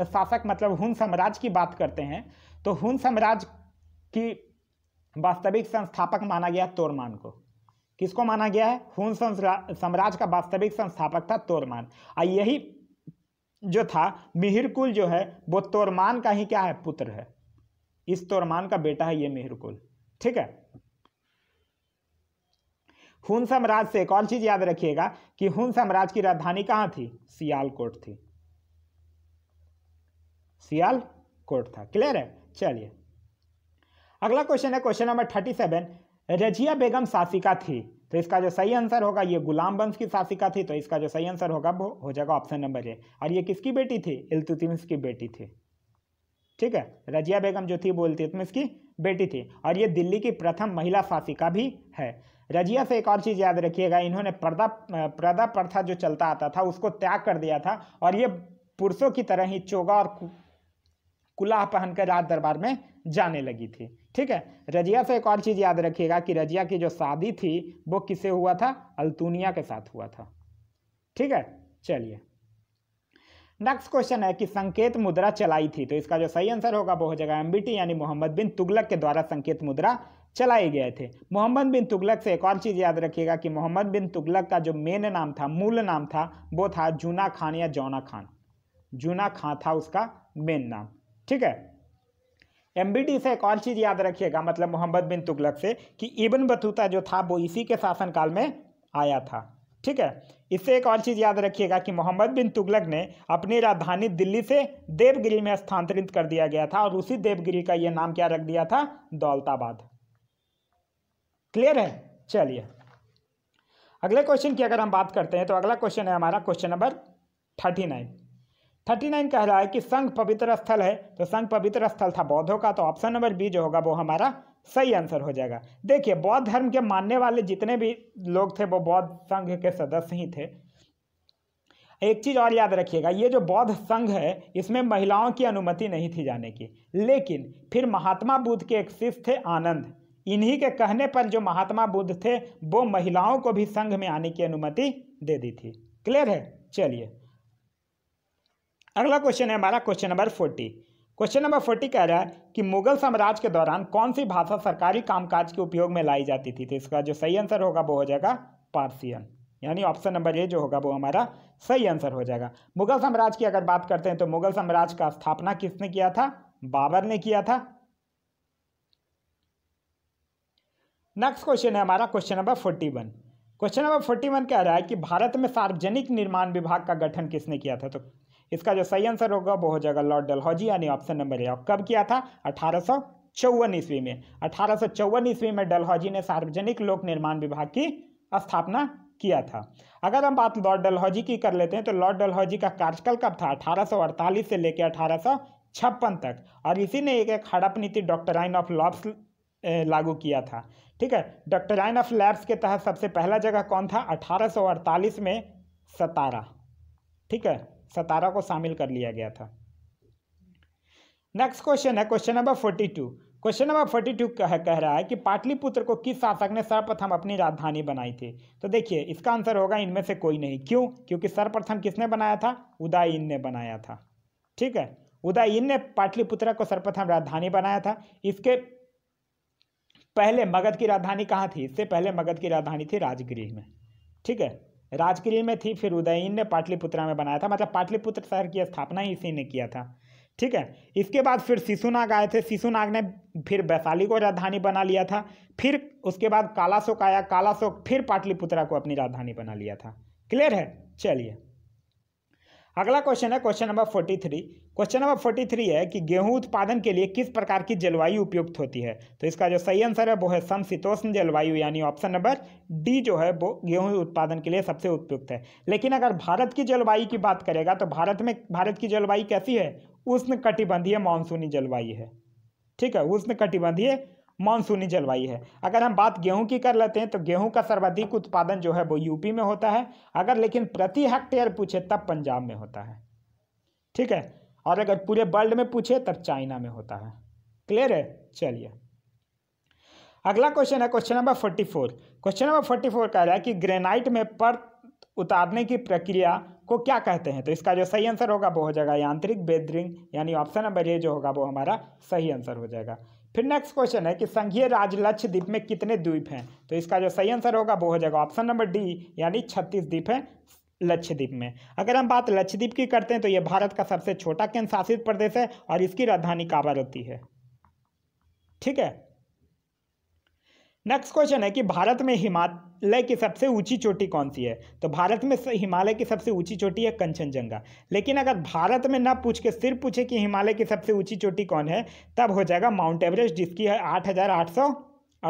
शासक मतलब हुन साम्राज्य की बात करते हैं तो हुन साम्राज्य की वास्तविक संस्थापक माना गया तोरमान को किसको माना गया है हुन साम्राज्य का वास्तविक संस्थापक था तोरमान और यही जो था मिहिरकुल जो है वो तोरमान का ही क्या है पुत्र है इस तोरमान का बेटा है ये मिहिरकुल ठीक है हुन साम्राज्य से एक और चीज याद रखिएगा कि हुन साम्राज्य की राजधानी कहां थी सियालकोट थी सियालकोट था क्लियर है चलिए अगला क्वेश्चन है question number thirty seven Razia Begum शासिका थी तो इसका जो सही आंसर होगा ये गुलाम वंश की शासिका थी तो इसका जो सही आंसर होगा वो हो जाएगा ऑप्शन नंबर ए और ये किसकी बेटी थी इल्तुतमिश की बेटी थी ठीक है रजिया बेगम जो थी वो इल्तुतमिश की बेटी थी और ये दिल्ली की प्रथम महिला शासिका भी है रजिया से एक और चीज़ याद रखिएगा इन्होंने पर्दा पर्दा प्रथा जो चलता आता था उसको त्याग कर दिया था और ये पुरुषों की तरह ही चोगा और कुलाह पहनकर राज दरबार में जाने लगी थी ठीक है रजिया से एक और चीज़ याद रखिएगा कि रजिया की जो शादी थी वो किसे हुआ था अल्तूनिया के साथ हुआ था ठीक है चलिए नेक्स्ट क्वेश्चन है कि संकेत मुद्रा चलाई थी तो इसका जो सही आंसर होगा वो हो जाएगा एमबीटी यानी मोहम्मद बिन तुगलक के द्वारा संकेत मुद्रा चलाए गए थे मोहम्मद बिन तुगलक से एक और चीज़ याद रखिएगा कि मोहम्मद बिन तुगलक का जो मेन नाम था मूल नाम था वो था जूना खान या जौना खान जूना खां था उसका मेन नाम ठीक है एम से एक और चीज़ याद रखिएगा मतलब मोहम्मद बिन तुगलक से कि इबन बतूता जो था वो इसी के शासनकाल में आया था ठीक है इससे एक और चीज़ याद रखिएगा कि मोहम्मद बिन तुगलक ने अपनी राजधानी दिल्ली से देवगिरी में स्थानांतरित कर दिया गया था और उसी देवगिरी का ये नाम क्या रख दिया था दौलताबाद क्लियर है चलिए अगले क्वेश्चन की अगर हम बात करते हैं तो अगला क्वेश्चन है हमारा question number thirty nine thirty nine कह रहा है कि संघ पवित्र स्थल है तो संघ पवित्र स्थल था बौद्धों का तो ऑप्शन नंबर बी जो होगा वो हमारा सही आंसर हो जाएगा देखिए बौद्ध धर्म के मानने वाले जितने भी लोग थे वो बौद्ध संघ के सदस्य ही थे एक चीज़ और याद रखिएगा ये जो बौद्ध संघ है इसमें महिलाओं की अनुमति नहीं थी जाने की लेकिन फिर महात्मा बुद्ध के एक शिष्य थे आनंद इन्हीं के कहने पर जो महात्मा बुद्ध थे वो महिलाओं को भी संघ में आने की अनुमति दे दी थी क्लियर है चलिए अगला क्वेश्चन है हमारा question number forty question number forty कह रहा है कि मुगल साम्राज्य के दौरान कौन सी भाषा सरकारी कामकाज के उपयोग में लाई जाती थी तो इसका जो सही आंसर होगा वो हो जाएगा पार्सियन यानी ऑप्शन नंबर ए जो होगा वो हमारा सही आंसर हो जाएगा मुगल साम्राज्य की अगर बात करते हैं तो मुगल साम्राज्य का स्थापना किसने किया था बाबर ने किया था नेक्स्ट क्वेश्चन है हमारा question number forty one question number forty one कह रहा है कि भारत में सार्वजनिक निर्माण विभाग का गठन किसने किया था तो इसका जो सही आंसर होगा वो हो जाएगा लॉर्ड डलहौजी यानी ऑप्शन नंबर ए और कब किया था अठारह चौवन ईस्वी में अठारह सौ चौवन ईस्वी में डलहौजी ने सार्वजनिक लोक निर्माण विभाग की स्थापना किया था अगर हम बात लॉर्ड डलहौजी की कर लेते हैं तो लॉर्ड डलहौजी का कार्यकाल कब था अड़तालीस से लेकर अठारह छप्पन तक और इसी ने एक एक हड़प नीति डॉक्टर ऑफ लॉब्स लागू किया था ठीक है डॉक्टराइन ऑफ लैब्स के तहत सबसे पहला जगह कौन था 1848 में सतारा ठीक है सतारा को शामिल कर लिया गया था नेक्स्ट क्वेश्चन है question number forty two question number forty two कह, कह रहा है कि पाटलिपुत्र को किस शासक ने सर्वप्रथम अपनी राजधानी बनाई थी तो देखिए इसका आंसर होगा इनमें से कोई नहीं क्यों क्योंकि सर्वप्रथम किसने बनाया था उदायन ने बनाया था ठीक है उदायन ने पाटलिपुत्र को सर्वप्रथम राजधानी बनाया था इसके पहले मगध की राजधानी कहाँ थी इससे पहले मगध की राजधानी थी राजगृह में ठीक है राजगृह में थी फिर उदयन ने पाटलिपुत्रा में बनाया था मतलब पाटलिपुत्र शहर की स्थापना ही इसी ने किया था ठीक है इसके बाद फिर शिशुनाग आए थे शिशुनाग ने फिर वैशाली को राजधानी बना लिया था फिर उसके बाद कालाशोक आया कालाशोक फिर पाटलिपुत्रा को अपनी राजधानी बना लिया था क्लियर है चलिए अगला क्वेश्चन है question number forty three question number forty three है कि गेहूं उत्पादन के लिए किस प्रकार की जलवायु उपयुक्त होती है तो इसका जो सही आंसर है वो है समशीतोष्ण जलवायु यानी ऑप्शन नंबर डी जो है वो गेहूं उत्पादन के लिए सबसे उपयुक्त है लेकिन अगर भारत की जलवायु की बात करेगा तो भारत में भारत की जलवायु कैसी है उष्ण कटिबंधीय मानसूनी जलवायु है ठीक है उष्ण कटिबंधीय मानसूनी जलवायु है अगर हम बात गेहूं की कर लेते हैं तो गेहूं का सर्वाधिक उत्पादन जो है वो यूपी में होता है अगर लेकिन प्रति हेक्टेयर पूछे तब पंजाब में होता है ठीक है और अगर पूरे वर्ल्ड में पूछे तो चाइना में होता है क्लियर है चलिए अगला क्वेश्चन है question number forty four question number forty four कह रहा है कि ग्रेनाइट में पर उतारने की प्रक्रिया को क्या कहते हैं तो इसका जो सही आंसर होगा वो हो जाएगा यांत्रिक बेदरिंग यानी ऑप्शन नंबर ए जो होगा वो हमारा सही आंसर हो जाएगा फिर नेक्स्ट क्वेश्चन है कि संघीय राज्य लक्षद्वीप द्वीप में कितने द्वीप हैं तो इसका जो सही आंसर होगा वो हो जाएगा ऑप्शन नंबर डी यानी छत्तीस द्वीप हैं लक्षद्वीप में अगर हम बात लक्षद्वीप की करते हैं तो यह भारत का सबसे छोटा केंद्र शासित प्रदेश है और इसकी राजधानी काबा है ठीक है नेक्स्ट क्वेश्चन है कि भारत में हिमालय की सबसे ऊंची चोटी कौन सी है तो भारत में हिमालय की सबसे ऊंची चोटी है कंचनजंगा लेकिन अगर भारत में ना पूछ के सिर्फ पूछे कि हिमालय की सबसे ऊंची चोटी कौन है तब हो जाएगा माउंट एवरेस्ट जिसकी है आठ हज़ार आठ सौ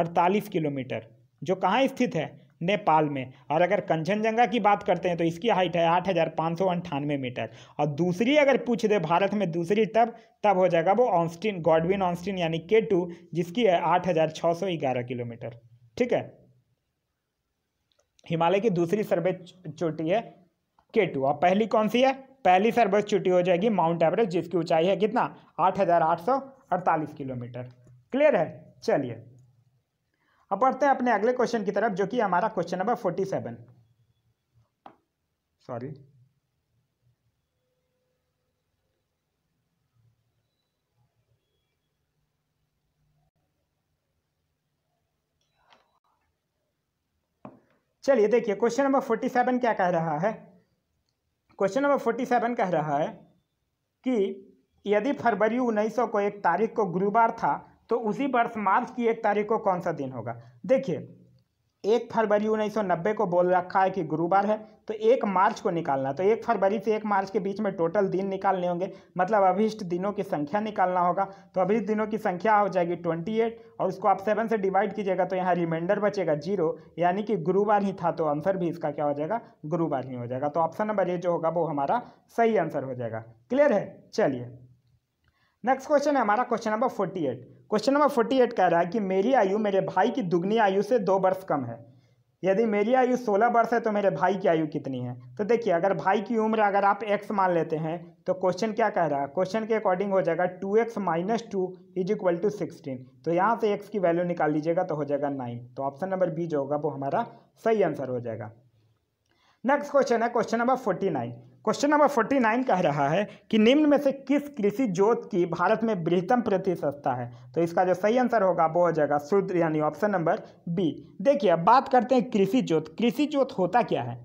अड़तालीस किलोमीटर जो कहाँ स्थित है नेपाल में और अगर कंचनजंगा की बात करते हैं तो इसकी हाइट है आठ हज़ार पाँच सौ अंठानवे मीटर और दूसरी अगर पूछ दे भारत में दूसरी तब तब हो जाएगा वो ऑन्स्टिन गॉडविन ऑन्स्टिन यानी के टू जिसकी है आठ हज़ार छः सौ ग्यारह किलोमीटर ठीक है हिमालय की दूसरी सर्वे चोटी है के टू और पहली कौन सी है पहली सर्वोच्च चोटी हो जाएगी माउंट एवरेस्ट जिसकी ऊंचाई है कितना आठ हज़ार आठ सौ अड़तालीस किलोमीटर क्लियर है चलिए अब बढ़ते हैं अपने अगले क्वेश्चन की तरफ जो कि हमारा question number forty seven sorry चलिए देखिए क्वेश्चन नंबर फोर्टी सेवन क्या कह रहा है क्वेश्चन नंबर फोर्टी सेवन कह रहा है कि यदि फरवरी उन्नीस सौ को एक तारीख को गुरुवार था तो उसी वर्ष मार्च की एक तारीख को कौन सा दिन होगा देखिए एक फरवरी 1990 को बोल रखा है कि गुरुवार है तो एक मार्च को निकालना तो एक फरवरी से एक मार्च के बीच में टोटल दिन निकालने होंगे मतलब अभिष्ट दिनों की संख्या निकालना होगा तो अभिष्ट दिनों की संख्या हो जाएगी 28 और उसको आप सेवन से डिवाइड कीजिएगा तो यहाँ रिमाइंडर बचेगा जीरो यानी कि गुरुवार ही था तो आंसर भी इसका क्या हो जाएगा गुरुवार ही हो जाएगा तो ऑप्शन नंबर ए जो होगा वो हमारा सही आंसर हो जाएगा क्लियर है चलिए नेक्स्ट क्वेश्चन है हमारा question number forty question number forty eight कह रहा है कि मेरी आयु मेरे भाई की दुगनी आयु से दो वर्ष कम है यदि मेरी आयु सोलह वर्ष है तो मेरे भाई की आयु कितनी है तो देखिए अगर भाई की उम्र अगर आप एक्स मान लेते हैं तो क्वेश्चन क्या कह रहा है क्वेश्चन के अकॉर्डिंग हो जाएगा two X minus two is equal to sixteen तो यहाँ से एक्स की वैल्यू निकाल लीजिएगा तो हो जाएगा नाइन तो ऑप्शन नंबर बी जो होगा वो हमारा सही आंसर हो जाएगा नेक्स्ट क्वेश्चन है question number forty nine question number forty nine कह रहा है कि निम्न में से किस कृषि जोत की भारत में बृहत्तम प्रतिशतता है तो इसका जो सही आंसर होगा वो हो जाएगा शुद्ध यानी ऑप्शन नंबर बी देखिए अब बात करते हैं कृषि जोत कृषि जोत होता क्या है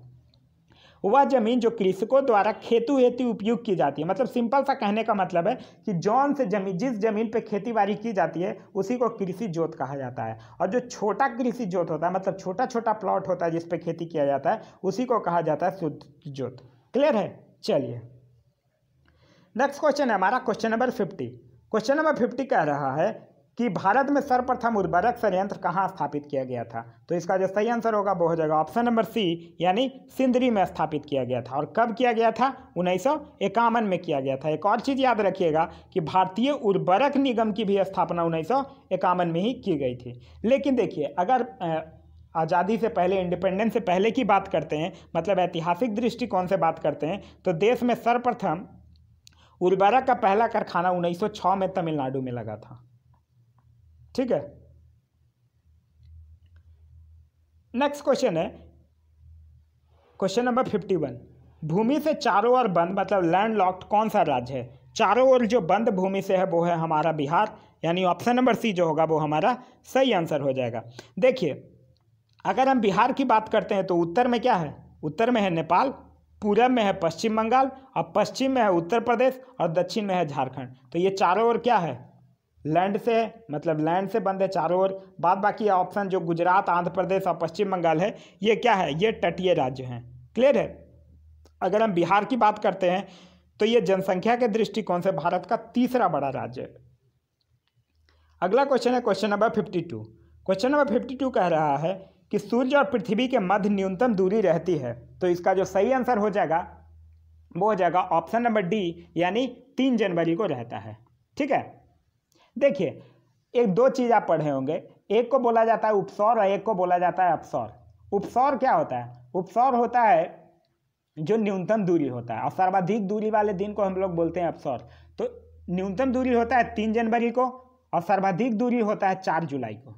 वह जमीन जो कृषकों द्वारा खेतु हेतु उपयोग की जाती है मतलब सिंपल सा कहने का मतलब है कि जौन से जमीन जिस जमीन पर खेती बाड़ी की जाती है उसी को कृषि जोत कहा जाता है और जो छोटा कृषि जोत होता है मतलब छोटा छोटा प्लॉट होता है जिस पर खेती किया जाता है उसी को कहा जाता है शुद्ध जोत क्लियर है चलिए नेक्स्ट क्वेश्चन है हमारा question number fifty question number fifty कह रहा है कि भारत में सर्वप्रथम उर्वरक संयंत्र कहाँ स्थापित किया गया था तो इसका जो सही आंसर होगा वो हो जाएगा ऑप्शन नंबर सी यानी सिंदरी में स्थापित किया गया था और कब किया गया था उन्नीस में किया गया था एक और चीज़ याद रखिएगा कि भारतीय उर्वरक निगम की भी स्थापना उन्नीस में ही की गई थी लेकिन देखिए अगर आज़ादी से पहले इंडिपेंडेंस से पहले की बात करते हैं मतलब ऐतिहासिक दृष्टिकोण से बात करते हैं तो देश में सर्वप्रथम उर्वरक का पहला कारखाना 1906 में तमिलनाडु में लगा था ठीक है नेक्स्ट क्वेश्चन है क्वेश्चन नंबर फिफ्टी वन भूमि से चारों ओर बंद मतलब लैंड लॉक्ड कौन सा राज्य है चारों ओर जो बंद भूमि से है वो है हमारा बिहार यानी ऑप्शन नंबर सी जो होगा वो हमारा सही आंसर हो जाएगा देखिए अगर हम बिहार की बात करते हैं तो उत्तर में क्या है उत्तर में है नेपाल पूरब में है पश्चिम बंगाल और पश्चिम में है उत्तर प्रदेश और दक्षिण में है झारखंड तो ये चारों ओर क्या है लैंड से मतलब लैंड से बंद है चारों ओर बाद बाकी ऑप्शन जो गुजरात आंध्र प्रदेश और पश्चिम बंगाल है ये क्या है ये तटीय राज्य हैं क्लियर है अगर हम बिहार की बात करते हैं तो ये जनसंख्या के दृष्टिकोण से भारत का तीसरा बड़ा राज्य है अगला क्वेश्चन है question number fifty two question number fifty two कह रहा है कि सूर्य और पृथ्वी के मध्य न्यूनतम दूरी रहती है तो इसका जो सही आंसर हो जाएगा वो हो जाएगा ऑप्शन नंबर डी यानी तीन जनवरी को रहता है ठीक है देखिए एक दो चीज़ आप पढ़े होंगे एक को बोला जाता है उपसौर और एक को बोला जाता है अपसौर उपसौर क्या होता है उपसौर होता है जो न्यूनतम दूरी होता है और सर्वाधिक दूरी वाले दिन को हम लोग बोलते हैं अपसौर तो न्यूनतम दूरी होता है तीन जनवरी को और सर्वाधिक दूरी होता है चार जुलाई को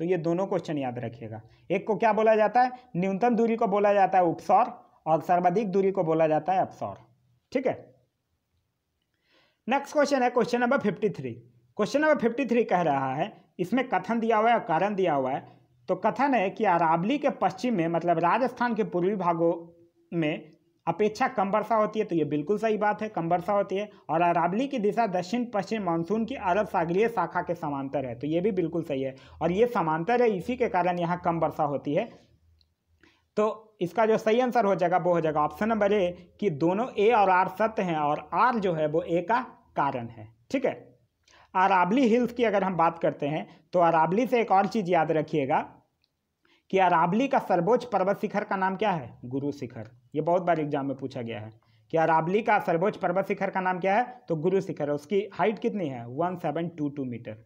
तो ये दोनों क्वेश्चन याद रखिएगा एक को क्या बोला जाता है न्यूनतम दूरी को बोला जाता है उपसौर और सर्वाधिक दूरी को बोला जाता है अपसौर ठीक है नेक्स्ट क्वेश्चन है question number fifty three question number fifty three कह रहा है इसमें कथन दिया हुआ है और कारण दिया हुआ है तो कथन है कि अरावली के पश्चिम में मतलब राजस्थान के पूर्वी भागों में अपेक्षा कम वर्षा होती है तो ये बिल्कुल सही बात है कम वर्षा होती है और अरावली की दिशा दक्षिण पश्चिम मानसून की अरब सागरीय शाखा के समांतर है तो ये भी बिल्कुल सही है और ये समांतर है इसी के कारण यहाँ कम वर्षा होती है तो इसका जो सही आंसर हो जाएगा वो हो जाएगा ऑप्शन नंबर ए कि दोनों ए और आर सत्य हैं और आर जो है वो ए का कारण है ठीक है अरावली हिल्स की अगर हम बात करते हैं तो अरावली से एक और चीज़ याद रखिएगा कि अरावली का सर्वोच्च पर्वत शिखर का नाम क्या है गुरु शिखर ये बहुत बार एग्जाम में पूछा गया है कि अरावली का सर्वोच्च पर्वत शिखर का नाम क्या है तो गुरु शिखर उसकी हाइट कितनी है one seven two two metre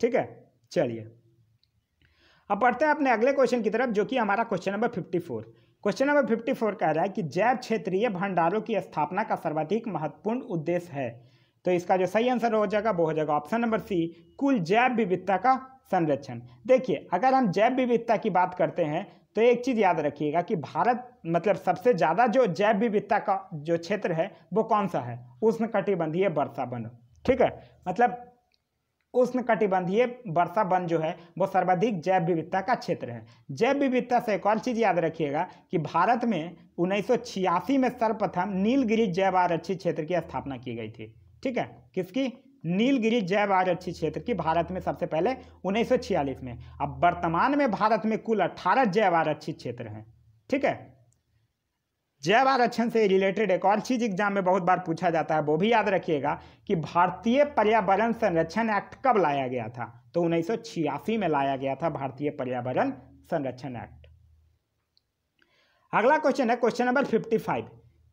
ठीक है चलिए अब पढ़ते हैं अपने अगले क्वेश्चन की तरफ जो कि हमारा question number fifty four question number fifty four कह रहा है कि जैव क्षेत्रीय भंडारों की स्थापना का सर्वाधिक महत्वपूर्ण उद्देश्य है तो इसका जो सही आंसर हो जाएगा वो हो जाएगा ऑप्शन नंबर सी कुल जैव विविधता का संरक्षण देखिए अगर हम जैव विविधता की बात करते हैं तो एक चीज़ याद रखिएगा कि भारत मतलब सबसे ज़्यादा जो जैव विविधता का जो क्षेत्र है वो कौन सा है उष्ण कटिबंधीय वर्षा वन ठीक है मतलब उष्ण कटिबंधीय वर्षा वन जो है वो सर्वाधिक जैव विविधता का क्षेत्र है जैव विविधता से एक और चीज़ याद रखिएगा कि भारत में उन्नीस में सर्वप्रथम नीलगिरी जैव आरक्षित क्षेत्र की स्थापना की गई थी ठीक है किसकी नीलगिरी जैव आरक्षित क्षेत्र की भारत में सबसे पहले उन्नीस में अब वर्तमान में भारत में कुल 18 जैव आरक्षित क्षेत्र हैं ठीक है जैव आरक्षण से रिलेटेड एक और चीज एग्जाम में बहुत बार पूछा जाता है वो भी याद रखिएगा कि भारतीय पर्यावरण संरक्षण एक्ट कब लाया गया था तो उन्नीस में लाया गया था भारतीय पर्यावरण संरक्षण एक्ट अगला क्वेश्चन है क्वेश्चन नंबर 55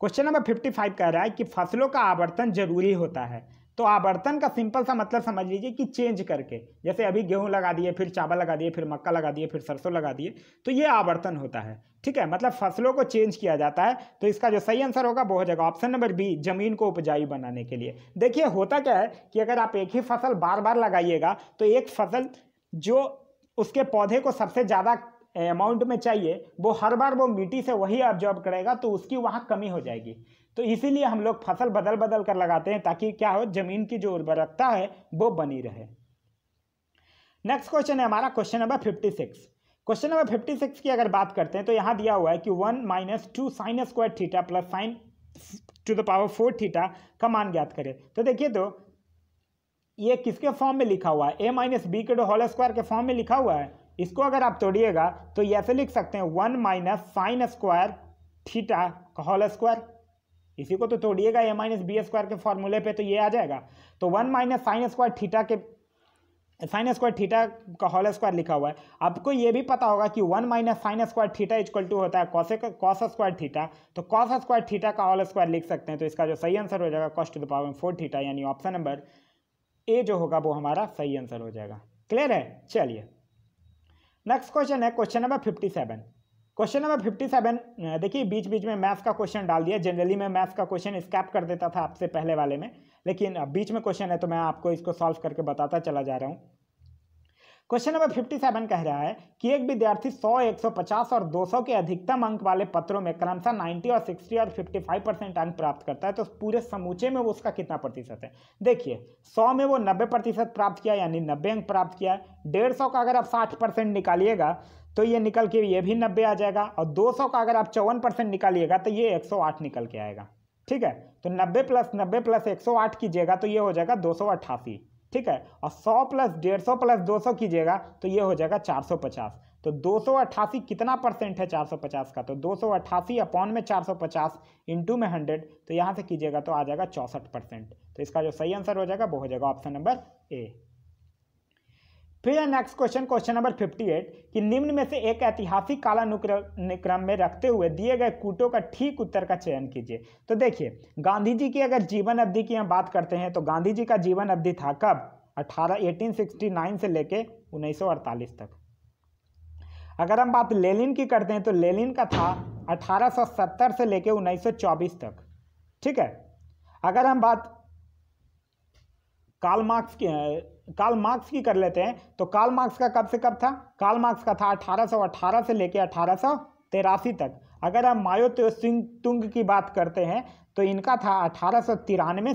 क्वेश्चन नंबर 55 कह रहा है कि फसलों का आवर्तन जरूरी होता है तो आवर्तन का सिंपल सा मतलब समझ लीजिए कि चेंज करके जैसे अभी गेहूं लगा दिए फिर चावल लगा दिए फिर मक्का लगा दिए फिर सरसों लगा दिए तो ये आवर्तन होता है ठीक है मतलब फसलों को चेंज किया जाता है तो इसका जो सही आंसर होगा वो हो जाएगा ऑप्शन नंबर बी जमीन को उपजाई बनाने के लिए देखिए होता क्या है कि अगर आप एक ही फसल बार बार लगाइएगा तो एक फसल जो उसके पौधे को सबसे ज़्यादा अमाउंट में चाहिए वो हर बार वो मिट्टी से वही ऑब्जॉर्ब करेगा तो उसकी वहाँ कमी हो जाएगी तो इसीलिए हम लोग फसल बदल बदल कर लगाते हैं ताकि क्या हो जमीन की जो उर्वरकता है वो बनी रहे नेक्स्ट क्वेश्चन है हमारा question number fifty six question number fifty six की अगर बात करते हैं तो यहाँ दिया हुआ है कि one minus two sine square theta plus sine to the power four theta का मान ज्ञात करें तो देखिए तो ये किसके फॉर्म में लिखा हुआ है ए माइनस बी के होल स्क्वायर के फॉर्म में लिखा हुआ है इसको अगर आप तोड़िएगा तो ऐसे लिख सकते हैं one minus sine square theta का होल स्क्वायर इसी को तो तोड़िएगा ए माइनस बी स्क्वायर के फॉर्मूले पे तो ये आ जाएगा तो one minus sine square theta के साइन स्क्वायर थीटा का होल स्क्वायर लिखा हुआ है आपको ये भी पता होगा कि one minus sine square theta equal to होता है कॉस कॉस स्क्वायर थीटा तो कॉस स्क्वायर थीटा का होल स्क्वायर लिख सकते हैं तो इसका जो सही आंसर हो जाएगा cos to the power four theta यानी ऑप्शन नंबर ए जो होगा वो हमारा सही आंसर हो जाएगा क्लियर है चलिए नेक्स्ट क्वेश्चन है question number fifty seven question number fifty seven देखिए बीच बीच में मैथ्स का क्वेश्चन डाल दिया जनरली मैं मैथ्स का क्वेश्चन स्कैप कर देता था आपसे पहले वाले में लेकिन अब बीच में क्वेश्चन है तो मैं आपको इसको सॉल्व करके बताता चला जा रहा हूँ क्वेश्चन नंबर फिफ्टी सेवन कह रहा है कि एक विद्यार्थी 100, 150 और 200 के अधिकतम अंक वाले पत्रों में क्रमशः 90 और 60 और 55 परसेंट अंक प्राप्त करता है तो पूरे समूचे में वो उसका कितना प्रतिशत है देखिए 100 में वो 90 प्रतिशत प्राप्त किया यानी 90 अंक प्राप्त किया है डेढ़ का अगर आप 60 परसेंट निकालिएगा तो ये निकल के ये भी नब्बे आ जाएगा और 200 का अगर आप चौवन परसेंट निकालिएगा तो ये 108 निकल के आएगा ठीक है तो नब्बे प्लस नब्बे प्लस आठ कीजिएगा तो ये हो जाएगा दो ठीक है और 100 प्लस डेढ़ सौ प्लस सौ कीजिएगा तो ये हो जाएगा 450 तो अट्ठासी कितना परसेंट है 450 का तो 288 अपॉन में 450 इंटू में 100 तो यहाँ से कीजिएगा तो आ जाएगा चौंसठ परसेंट तो इसका जो सही आंसर हो जाएगा वो हो जाएगा ऑप्शन नंबर ए फिर नेक्स्ट क्वेश्चन क्वेश्चन नंबर 58 कि निम्न में से एक ऐतिहासिक कालानुक्रम में रखते हुए दिए गए कूटों का ठीक उत्तर का चयन कीजिए तो देखिए गांधी जी की अगर जीवन अवधि की हम बात करते हैं तो गांधी जी का जीवन अवधि था कब अठारह एटीन से लेके उन्नीस तक अगर हम बात लेलिन की करते हैं तो लेलिन का था 1870 से लेकर 1924 तक ठीक है अगर हम बात कार्ल मार्क्स की काल मार्क्स की कर लेते हैं तो काल मार्क्स का कब से कब था काल मार्क्स का था 1818 से लेकर अठारह तक अगर हम मायो सिंह तुंग की बात करते हैं तो इनका था अठारह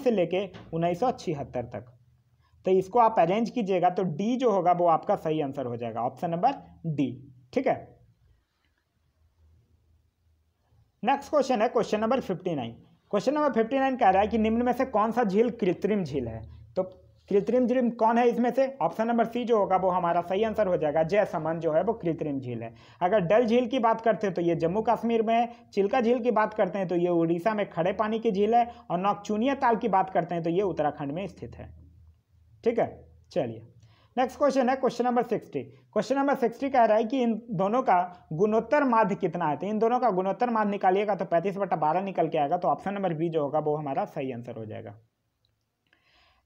से लेके उन्नीस तक तो इसको आप अरेंज कीजिएगा तो डी जो होगा वो आपका सही आंसर हो जाएगा ऑप्शन नंबर डी ठीक है नेक्स्ट क्वेश्चन है question number fifty nine question number fifty nine कह रहा है कि निम्न में से कौन सा झील कृत्रिम झील है कृत्रिम झील कौन है इसमें से ऑप्शन नंबर सी जो होगा वो हमारा सही आंसर हो जाएगा जयसमन जो है वो कृत्रिम झील है अगर डल झील की बात करते हैं तो ये जम्मू कश्मीर में है चिल्का झील की बात करते हैं तो ये उड़ीसा में खड़े पानी की झील है और नौकचूनिया ताल की बात करते हैं तो ये उत्तराखंड में स्थित है ठीक है चलिए नेक्स्ट क्वेश्चन है question number sixty question number sixty कह रहा है कि इन दोनों का गुणोत्तर माध्य कितना है तो इन दोनों का गुणोत्तर माध्य निकालिएगा तो पैंतीस बटा बारह निकल के आएगा तो ऑप्शन नंबर बी जो होगा वो हमारा सही आंसर हो जाएगा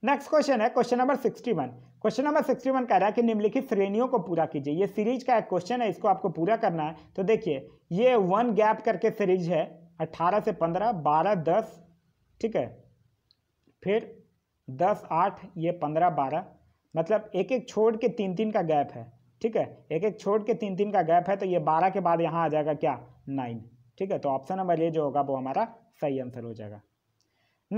नेक्स्ट क्वेश्चन है question number sixty one question number sixty one कह रहा है कि निम्नलिखित श्रेणियों को पूरा कीजिए ये सीरीज का एक क्वेश्चन है इसको आपको पूरा करना है तो देखिए ये वन गैप करके सीरीज है अट्ठारह से पंद्रह बारह दस ठीक है फिर दस आठ ये पंद्रह बारह मतलब एक एक छोड़ के तीन तीन का गैप है ठीक है एक एक छोड़ के तीन तीन का गैप है तो ये बारह के बाद यहाँ आ जाएगा क्या नाइन ठीक है तो ऑप्शन नंबर ये जो होगा वो हमारा सही आंसर हो जाएगा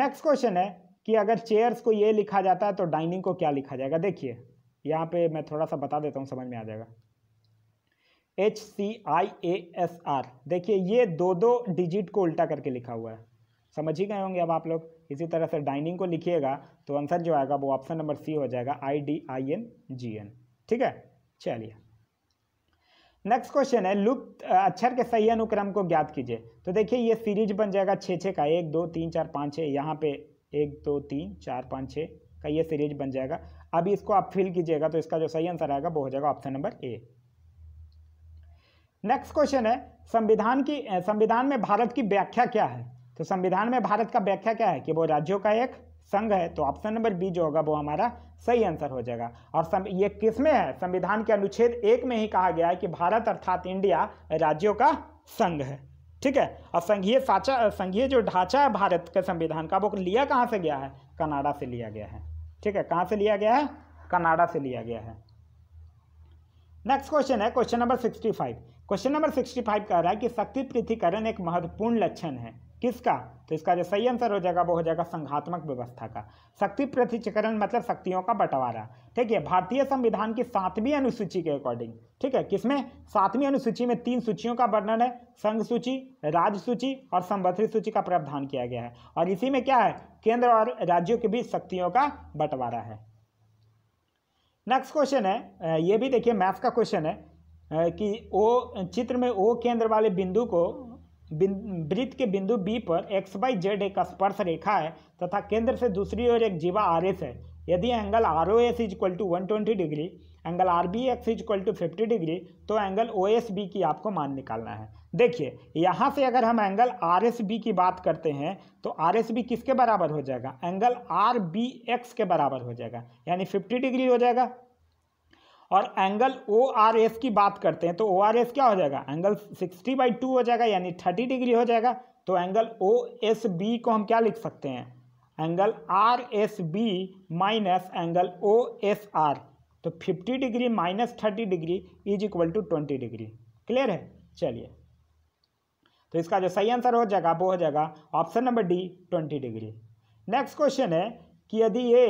नेक्स्ट क्वेश्चन है कि अगर चेयर्स को ये लिखा जाता है तो डाइनिंग को क्या लिखा जाएगा देखिए यहाँ पे मैं थोड़ा सा बता देता हूँ समझ में आ जाएगा H C I A S R देखिए ये दो दो डिजिट को उल्टा करके लिखा हुआ है समझ ही गए होंगे अब आप लोग इसी तरह से डाइनिंग को लिखिएगा तो आंसर जो आएगा वो ऑप्शन नंबर सी हो जाएगा I D I N G N ठीक है चलिए नेक्स्ट क्वेश्चन है लुप्त अक्षर के सही अनुक्रम को ज्ञात कीजिए तो देखिए ये सीरीज बन जाएगा छः छः का एक दो तीन चार पाँच छः यहाँ पे एक दो तीन चार पाँच छः का ये सीरीज बन जाएगा अभी इसको आप फिल कीजिएगा तो इसका जो सही आंसर आएगा वो हो जाएगा option number A next question है संविधान की संविधान में भारत की व्याख्या क्या है तो संविधान में भारत का व्याख्या क्या है कि वो राज्यों का एक संघ है तो ऑप्शन नंबर बी जो होगा वो हमारा सही आंसर हो जाएगा और सम, ये किस में है संविधान के अनुच्छेद एक में ही कहा गया है कि भारत अर्थात इंडिया राज्यों का संघ है ठीक है और संघीय साचा संघीय जो ढांचा है भारत के संविधान का वो लिया कहाँ से गया है कनाडा से लिया गया है ठीक है कहाँ से लिया गया है कनाडा से लिया गया है नेक्स्ट क्वेश्चन है question number sixty five question number sixty five कह रहा है कि शक्ति पृथ्वीकरण एक महत्वपूर्ण लक्षण है किसका तो इसका जो सही आंसर हो जाएगा वो हो जाएगा संघात्मक व्यवस्था का शक्ति पृथ्वीकरण मतलब शक्तियों का बंटवारा ठीक है भारतीय संविधान की सातवीं अनुसूची के अकॉर्डिंग ठीक है किसमें सातवीं अनुसूची में तीन सूचियों का वर्णन है संघ सूची राज्य सूची और संवत्सरी सूची का प्रावधान किया गया है और इसी में क्या है केंद्र और राज्यों के बीच शक्तियों का बंटवारा है नेक्स्ट क्वेश्चन है ये भी देखिए मैथ्स का क्वेश्चन है कि ओ चित्र में ओ केंद्र वाले बिंदु को वृत्त के बिंदु बी पर एक्स बाई जेड एक स्पर्श रेखा है तथा केंद्र से दूसरी ओर एक जीवा आर एस है यदि angle R O S is equal to one twenty degree angle R B X is equal to fifty degree तो एंगल ओ एस बी की आपको मान निकालना है देखिए यहाँ से अगर हम एंगल आर एस बी की बात करते हैं तो आर एस बी किसके बराबर हो जाएगा एंगल आर बी एक्स के बराबर हो जाएगा यानी फिफ्टी डिग्री हो जाएगा और एंगल ओ आर एस की बात करते हैं तो ओ आर एस क्या हो जाएगा एंगल सिक्सटी बाई टू हो जाएगा यानी थर्टी डिग्री हो जाएगा तो एंगल ओ एस बी को हम क्या लिख सकते हैं angle R S B minus angle O S R तो fifty degree minus thirty degree is equal to twenty degree clear है चलिए तो इसका जो सही आंसर हो जाएगा वो हो जाएगा option number D twenty degree next question है कि यदि ये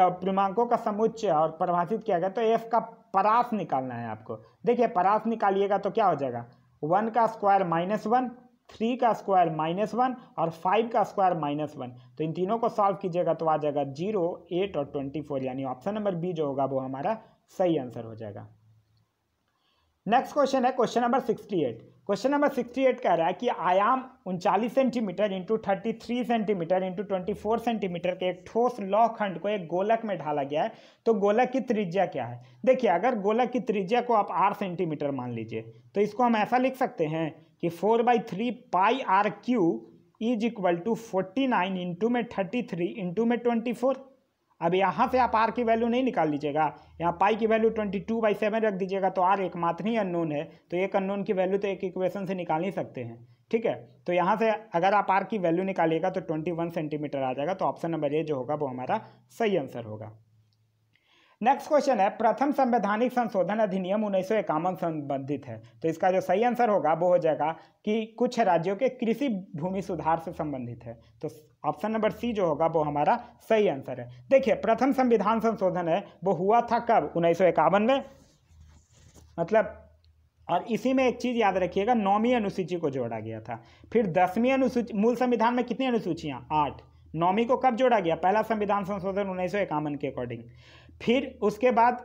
पूर्णांकों का समुच्चय और परिभाषित किया गया तो एफ का परास निकालना है आपको देखिए परास निकालिएगा तो क्या हो जाएगा वन का स्क्वायर माइनस वन थ्री का स्क्वायर माइनस वन और फाइव का स्क्वायर माइनस वन तो इन तीनों को सॉल्व कीजिएगा तो आ जाएगा जीरो एट और ट्वेंटी फोर यानी ऑप्शन नंबर बी जो होगा वो हमारा सही आंसर हो जाएगा नेक्स्ट क्वेश्चन है question number sixty eight question number sixty eight कह रहा है कि आयाम उनचालीस centimetre into thirty three centimetre into twenty four centimetre के एक ठोस लौह खंड को एक गोलक में ढाला गया है तो गोलक की त्रिज्या क्या है देखिए अगर गोलक की त्रिज्या को आप आर सेंटीमीटर मान लीजिए तो इसको हम ऐसा लिख सकते हैं कि four by three pi r cube is equal to forty nine into में थर्टी थ्री इंटू में ट्वेंटी फोर अब यहाँ से आप आर की वैल्यू नहीं निकाल लीजिएगा यहाँ पाई की value twenty two by seven रख दीजिएगा तो आर एकमात्र ही अननोन है तो एक अननोन की वैल्यू तो एक इक्वेशन से निकाल ही सकते हैं ठीक है तो यहाँ से अगर आप आर की वैल्यू निकालिएगा तो ट्वेंटी वन सेंटीमीटर आ जाएगा तो ऑप्शन नंबर ए जो होगा वो हमारा सही आंसर होगा नेक्स्ट क्वेश्चन है प्रथम संवैधानिक संशोधन अधिनियम उन्नीस संबंधित है तो इसका जो सही आंसर होगा वो हो जाएगा कि कुछ राज्यों के कृषि भूमि सुधार से संबंधित है तो ऑप्शन नंबर सी जो होगा वो हमारा सही आंसर है देखिए प्रथम संविधान संशोधन है वो हुआ था कब उन्नीस में मतलब और इसी में एक चीज़ याद रखिएगा नौवीं अनुसूची को जोड़ा गया था फिर दसवीं अनुसूची मूल संविधान में कितनी अनुसूचियां आठ नौवीं को कब जोड़ा गया पहला संविधान संशोधन उन्नीस के अकॉर्डिंग फिर उसके बाद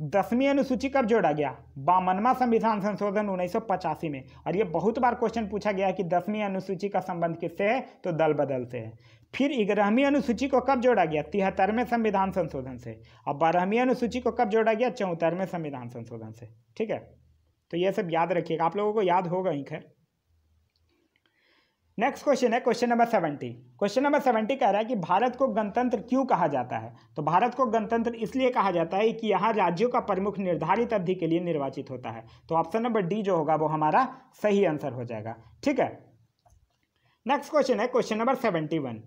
दसवीं अनुसूची कब जोड़ा गया बामनवा संविधान संशोधन उन्नीस में और ये बहुत बार क्वेश्चन पूछा गया कि दसवीं अनुसूची का संबंध किससे है तो दल बदल से है फिर ग्यारहवीं अनुसूची को कब जोड़ा गया तिहत्तरवें संविधान संशोधन से और बारहवीं अनुसूची को कब जोड़ा गया चौहत्तरवें संविधान संशोधन से ठीक है तो ये सब याद रखिएगा आप लोगों को याद होगा ही खैर नेक्स्ट क्वेश्चन है question number seventy question number seventy कह रहा है कि भारत को गणतंत्र क्यों कहा जाता है तो भारत को गणतंत्र इसलिए कहा जाता है कि यहाँ राज्यों का प्रमुख निर्धारित अवधि के लिए निर्वाचित होता है तो ऑप्शन नंबर डी जो होगा वो हमारा सही आंसर हो जाएगा ठीक है नेक्स्ट क्वेश्चन है question number seventy one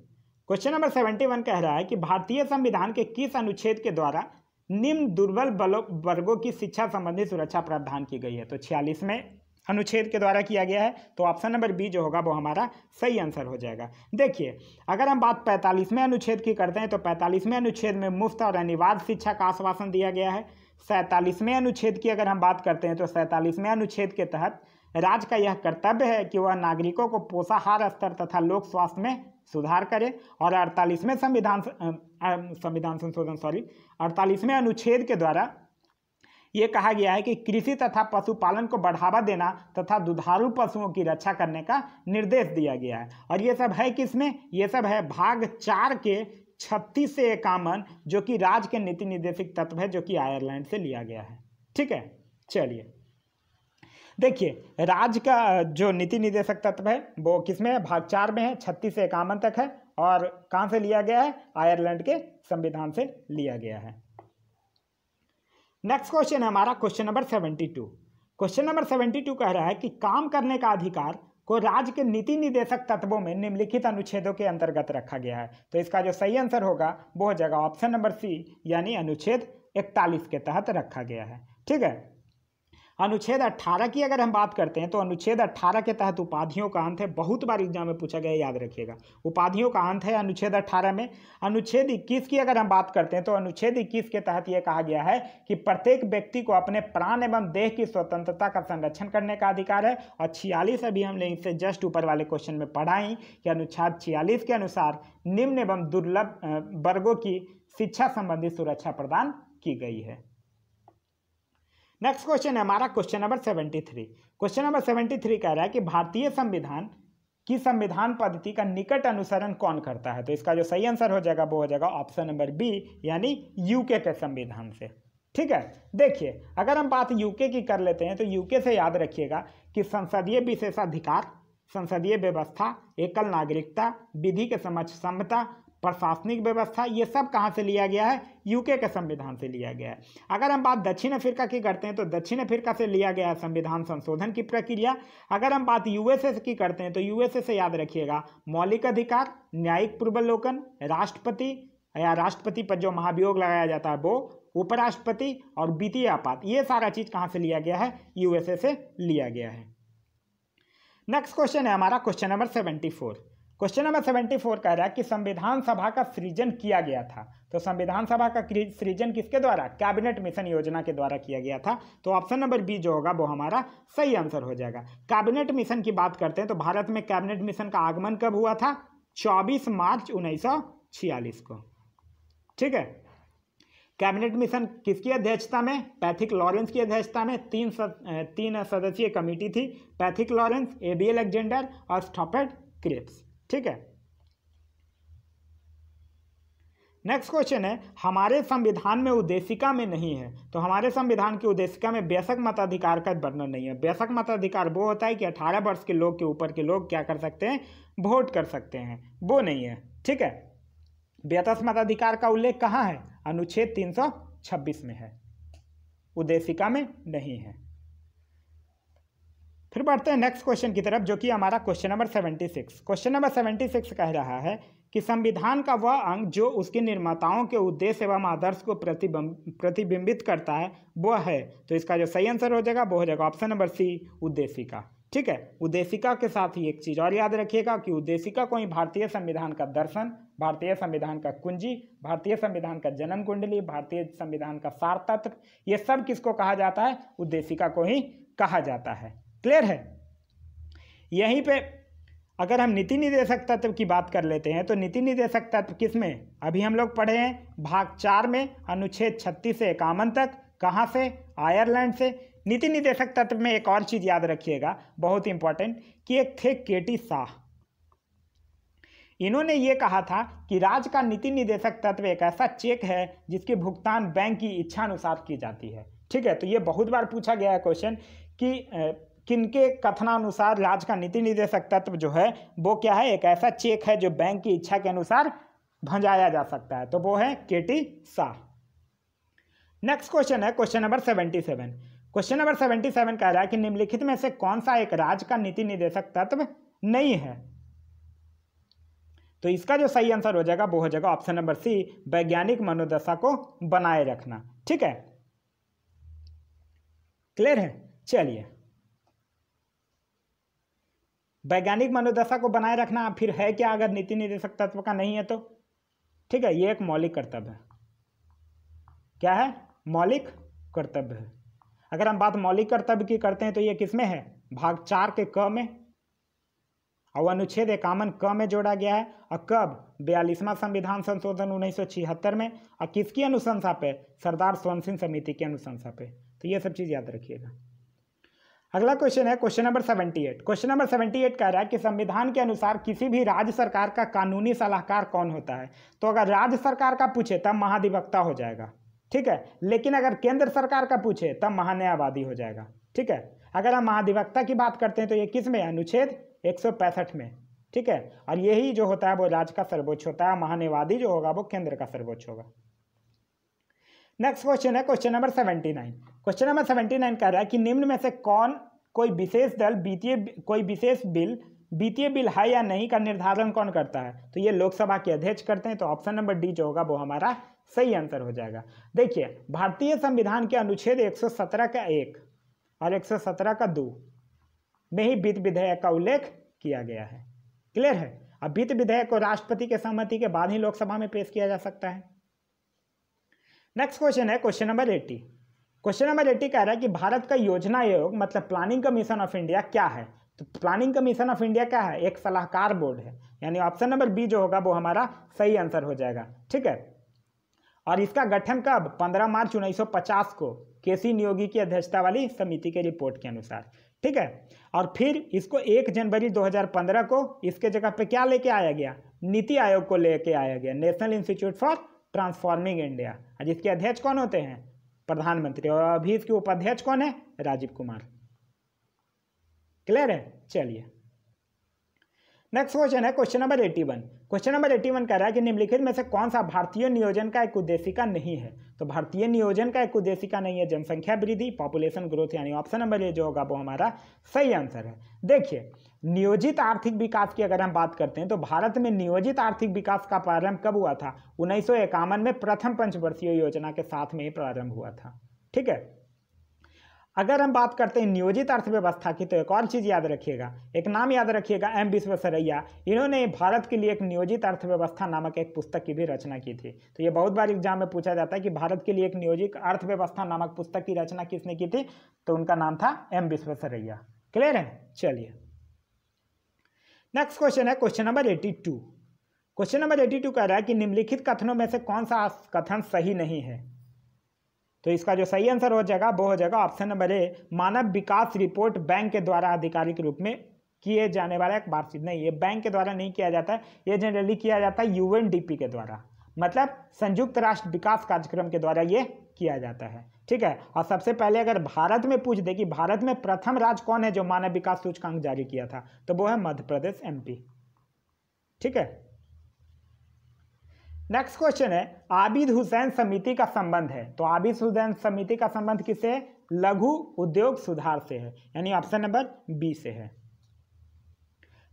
question number seventy one कह रहा है कि भारतीय संविधान के किस अनुच्छेद के द्वारा निम्न दुर्बल वर्गों की शिक्षा संबंधी सुरक्षा प्रावधान की गई है तो छियालीस में अनुच्छेद के द्वारा किया गया है तो ऑप्शन नंबर बी जो होगा वो हमारा सही आंसर हो जाएगा देखिए अगर हम बात पैंतालीसवें अनुच्छेद की करते हैं तो पैंतालीसवें अनुच्छेद में मुफ्त और अनिवार्य शिक्षा का आश्वासन दिया गया है सैंतालीसवें अनुच्छेद की अगर हम बात करते हैं तो सैंतालीसवें अनुच्छेद के तहत राज्य का यह कर्तव्य है कि वह नागरिकों को पोषाहार स्तर तथा लोक स्वास्थ्य में सुधार करे और अड़तालीसवें संविधान संविधान संशोधन सॉरी अड़तालीसवें अनुच्छेद के द्वारा ये कहा गया है कि कृषि तथा पशुपालन को बढ़ावा देना तथा दुधारू पशुओं की रक्षा करने का निर्देश दिया गया है और ये सब है किसमें ये सब है भाग चार के छत्तीस से इक्यावन जो कि राज्य के नीति निर्देशक तत्व है जो कि आयरलैंड से लिया गया है ठीक है चलिए देखिए राज्य का जो नीति निर्देशक तत्व है वो किसमें है भाग चार में है छत्तीस से इक्यावन तक है और कहाँ से लिया गया है आयरलैंड के संविधान से लिया गया है नेक्स्ट क्वेश्चन है हमारा question number seventy two question number seventy two कह रहा है कि काम करने का अधिकार को राज्य के नीति निदेशक तत्वों में निम्नलिखित अनुच्छेदों के अंतर्गत रखा गया है तो इसका जो सही आंसर होगा वो हो जाएगा ऑप्शन नंबर सी यानी अनुच्छेद इकतालीस के तहत रखा गया है ठीक है अनुच्छेद 18 की अगर हम बात करते हैं तो अनुच्छेद 18 के तहत उपाधियों का अंत है बहुत बार एग्जाम में पूछा गया याद रखिएगा उपाधियों का अंत है अनुच्छेद 18 में अनुच्छेद 21 की अगर हम बात करते हैं तो अनुच्छेद 21 के तहत यह कहा गया है कि प्रत्येक व्यक्ति को अपने प्राण एवं देह की स्वतंत्रता का संरक्षण करने का अधिकार है और छियालीस अभी हमने इससे जस्ट ऊपर वाले क्वेश्चन में पढ़ाई कि अनुच्छेद छियालीस के अनुसार निम्न एवं दुर्लभ वर्गों की शिक्षा संबंधी सुरक्षा प्रदान की गई है नेक्स्ट क्वेश्चन है हमारा question number seventy three question number seventy three कह रहा है कि भारतीय संविधान की संविधान पद्धति का निकट अनुसरण कौन करता है तो इसका जो सही आंसर हो जाएगा वो हो जाएगा ऑप्शन नंबर बी यानी यूके के संविधान से ठीक है देखिए अगर हम बात यूके की कर लेते हैं तो यूके से याद रखिएगा कि संसदीय विशेषाधिकार संसदीय व्यवस्था एकल नागरिकता विधि के समझ समता प्रशासनिक व्यवस्था ये सब कहाँ से लिया गया है यूके के संविधान से लिया गया है अगर हम बात दक्षिण अफ्रीका की करते हैं तो दक्षिण अफ्रीका से लिया गया है संविधान संशोधन की प्रक्रिया अगर हम बात यूएसए की करते हैं तो यूएसए से याद रखिएगा मौलिक अधिकार न्यायिक पूर्वलोकन राष्ट्रपति या राष्ट्रपति पर जो महाभियोग लगाया जाता है वो उपराष्ट्रपति और वित्तीय आपात ये सारा चीज़ कहाँ से लिया गया है यूएसए से लिया गया है नेक्स्ट क्वेश्चन है हमारा question number seventy four question number seventy four कह रहा है कि संविधान सभा का सृजन किया गया था तो संविधान सभा का सृजन किसके द्वारा कैबिनेट मिशन योजना के द्वारा किया गया था तो ऑप्शन नंबर बी जो होगा वो हमारा सही आंसर हो जाएगा कैबिनेट मिशन की बात करते हैं तो भारत में कैबिनेट मिशन का आगमन कब हुआ था चौबीस मार्च उन्नीस को ठीक है कैबिनेट मिशन किसकी अध्यक्षता में पैथिक लॉरेंस की अध्यक्षता में तीन सद, तीन सदस्यीय कमेटी थी पैथिक लॉरेंस एबीएल बी एलेक्जेंडर और स्टॉपेड क्रिप्स ठीक है नेक्स्ट क्वेश्चन है हमारे संविधान में उद्देशिका में नहीं है तो हमारे संविधान की उद्देशिका में व्यसक मताधिकार का वर्णन नहीं है व्यसक मताधिकार वो होता है कि 18 वर्ष के लोग के ऊपर के लोग क्या कर सकते हैं वोट कर सकते हैं वो नहीं है ठीक है व्यतस मताधिकार का उल्लेख कहाँ है अनुच्छेद 326 में है उद्देशिका में नहीं है फिर बढ़ते हैं नेक्स्ट क्वेश्चन की तरफ जो कि हमारा question number seventy six question number seventy six कह रहा है कि संविधान का वह अंग जो उसके निर्माताओं के उद्देश्य एवं आदर्श को प्रतिबिंबित करता है वह है तो इसका जो सही आंसर हो जाएगा वो हो जाएगा ऑप्शन नंबर सी उद्देशिका ठीक है उद्देशिका के साथ ही एक चीज़ और याद रखिएगा कि उद्देशिका को ही भारतीय संविधान का दर्शन भारतीय संविधान का कुंजी भारतीय संविधान का जन्म कुंडली भारतीय संविधान का सार तत्व ये सब किसको कहा जाता है उद्देशिका को ही कहा जाता है क्लियर है यहीं पे अगर हम नीति निदेशक तत्व की बात कर लेते हैं तो नीति निदेशक तत्व किस में अभी हम लोग पढ़े हैं भाग चार में अनुच्छेद छत्तीस से इक्यावन तक कहाँ से आयरलैंड से नीति निदेशक तत्व में एक और चीज़ याद रखिएगा बहुत इंपॉर्टेंट कि एक थे टी शाह इन्होंने ये कहा था कि राज्य का नीति निदेशक तत्व एक ऐसा चेक है जिसकी भुगतान बैंक की इच्छा अनुसार की जाती है ठीक है तो ये बहुत बार पूछा गया है क्वेश्चन कि किनके कथनानुसार राज्य का नीति निर्देशक तत्व जो है वो क्या है एक ऐसा चेक है जो बैंक की इच्छा के अनुसार भंजाया जा सकता है तो वो है K T Shah next question है question number seventy seven question number seventy seven कह रहा है कि निम्नलिखित में से कौन सा एक राज्य का नीति निर्देशक तत्व नहीं है तो इसका जो सही आंसर हो जाएगा वो हो जाएगा ऑप्शन नंबर सी वैज्ञानिक मनोदशा को बनाए रखना ठीक है क्लियर है चलिए वैज्ञानिक मनोदशा को बनाए रखना फिर है क्या अगर नीति निर्देशक तत्व का नहीं है तो ठीक है ये एक मौलिक कर्तव्य है क्या है मौलिक कर्तव्य है अगर हम बात मौलिक कर्तव्य की करते हैं तो ये किसमें है भाग चार के क में और अनुच्छेद एकावन क में जोड़ा गया है और कब बयालीसवां संविधान संशोधन उन्नीस में और किसकी अनुशंसा पे सरदार स्वर्ण सिंह समिति की अनुशंसा पे तो ये सब चीज़ याद रखिएगा अगला क्वेश्चन है question number seventy eight question number seventy eight कह रहा है कि संविधान के अनुसार किसी भी राज्य सरकार का कानूनी सलाहकार कौन होता है तो अगर राज्य सरकार का पूछे तब महाधिवक्ता हो जाएगा ठीक है लेकिन अगर केंद्र सरकार का पूछे तब महान्यायवादी हो जाएगा ठीक है अगर हम महाधिवक्ता की बात करते हैं तो ये किस में अनुच्छेद एक में ठीक है और यही जो होता है वो राज्य का सर्वोच्च होता है महान्यायवादी जो होगा वो केंद्र का सर्वोच्च होगा नेक्स्ट क्वेश्चन है question number seventy nine question number seventy nine कह रहा है कि निम्न में से कौन कोई विशेष दल वित्तीय कोई विशेष बिल वित्तीय बिल है या नहीं का निर्धारण कौन करता है तो ये लोकसभा के अध्यक्ष करते हैं तो ऑप्शन नंबर डी जो होगा वो हमारा सही आंसर हो जाएगा देखिए भारतीय संविधान के अनुच्छेद एक का एक और एक का दो में ही वित्त विधेयक का उल्लेख किया गया है क्लियर है अब वित्त विधेयक को राष्ट्रपति के सहमति के बाद ही लोकसभा में पेश किया जा सकता है नेक्स्ट क्वेश्चन है question number eighty question number eighty कह रहा है कि भारत का योजना आयोग मतलब प्लानिंग कमीशन ऑफ इंडिया क्या है तो प्लानिंग कमीशन ऑफ इंडिया क्या है एक सलाहकार बोर्ड है यानी ऑप्शन नंबर बी जो होगा वो हमारा सही आंसर हो जाएगा ठीक है और इसका गठन कब 15 मार्च 1950 को केसी नियोगी की अध्यक्षता वाली समिति के रिपोर्ट के अनुसार ठीक है और फिर इसको एक जनवरी 2015 को इसके जगह पे क्या लेके आया गया नीति आयोग को लेके आया गया national institute for transforming India जिसके अध्यक्ष कौन होते हैं प्रधानमंत्री और अभी इसके उपाध्यक्ष कौन है राजीव कुमार क्लियर है चलिए नेक्स्ट क्वेश्चन है question number eighty one question number eighty one कह रहा है कि निम्नलिखित में से कौन सा भारतीय नियोजन का एक उद्देशिका नहीं है तो भारतीय नियोजन का एक उद्देशिका नहीं है जनसंख्या वृद्धि पॉपुलेशन ग्रोथ यानी ऑप्शन नंबर ए जो होगा वो हमारा सही आंसर है देखिए नियोजित आर्थिक विकास की अगर हम बात करते हैं तो भारत में नियोजित आर्थिक विकास का प्रारंभ कब हुआ था उन्नीस में प्रथम पंचवर्षीय योजना के साथ में ही प्रारंभ हुआ था ठीक है अगर हम बात करते हैं नियोजित अर्थव्यवस्था की तो एक और चीज़ याद रखिएगा एक नाम याद रखिएगा एम विश्वसरैया इन्होंने भारत के लिए एक नियोजित अर्थव्यवस्था नामक एक पुस्तक की भी रचना की थी तो ये बहुत बार एग्जाम में पूछा जाता है कि भारत के लिए एक नियोजित अर्थव्यवस्था नामक पुस्तक की रचना किसने की थी तो उनका नाम था एम विश्वसरैया क्लियर है चलिए नेक्स्ट क्वेश्चन है question number eighty question number eighty कह रहा है कि निम्नलिखित कथनों में से कौन सा कथन सही नहीं है तो इसका जो सही आंसर हो जाएगा वो हो जाएगा ऑप्शन नंबर ए मानव विकास रिपोर्ट बैंक के द्वारा आधिकारिक रूप में किए जाने वाला एक बातचीत नहीं ये बैंक के द्वारा नहीं किया जाता है ये जनरली किया जाता है यूएनडीपी के द्वारा मतलब संयुक्त राष्ट्र विकास कार्यक्रम के द्वारा ये किया जाता है ठीक है और सबसे पहले अगर भारत में पूछ दे कि भारत में प्रथम राज्य कौन है जो मानव विकास सूचकांक जारी किया था तो वो है मध्य प्रदेश एम ठीक है नेक्स्ट क्वेश्चन है आबिद हुसैन समिति का संबंध है तो आबिद हुसैन समिति का संबंध किससे है लघु उद्योग सुधार से है यानी ऑप्शन नंबर बी से है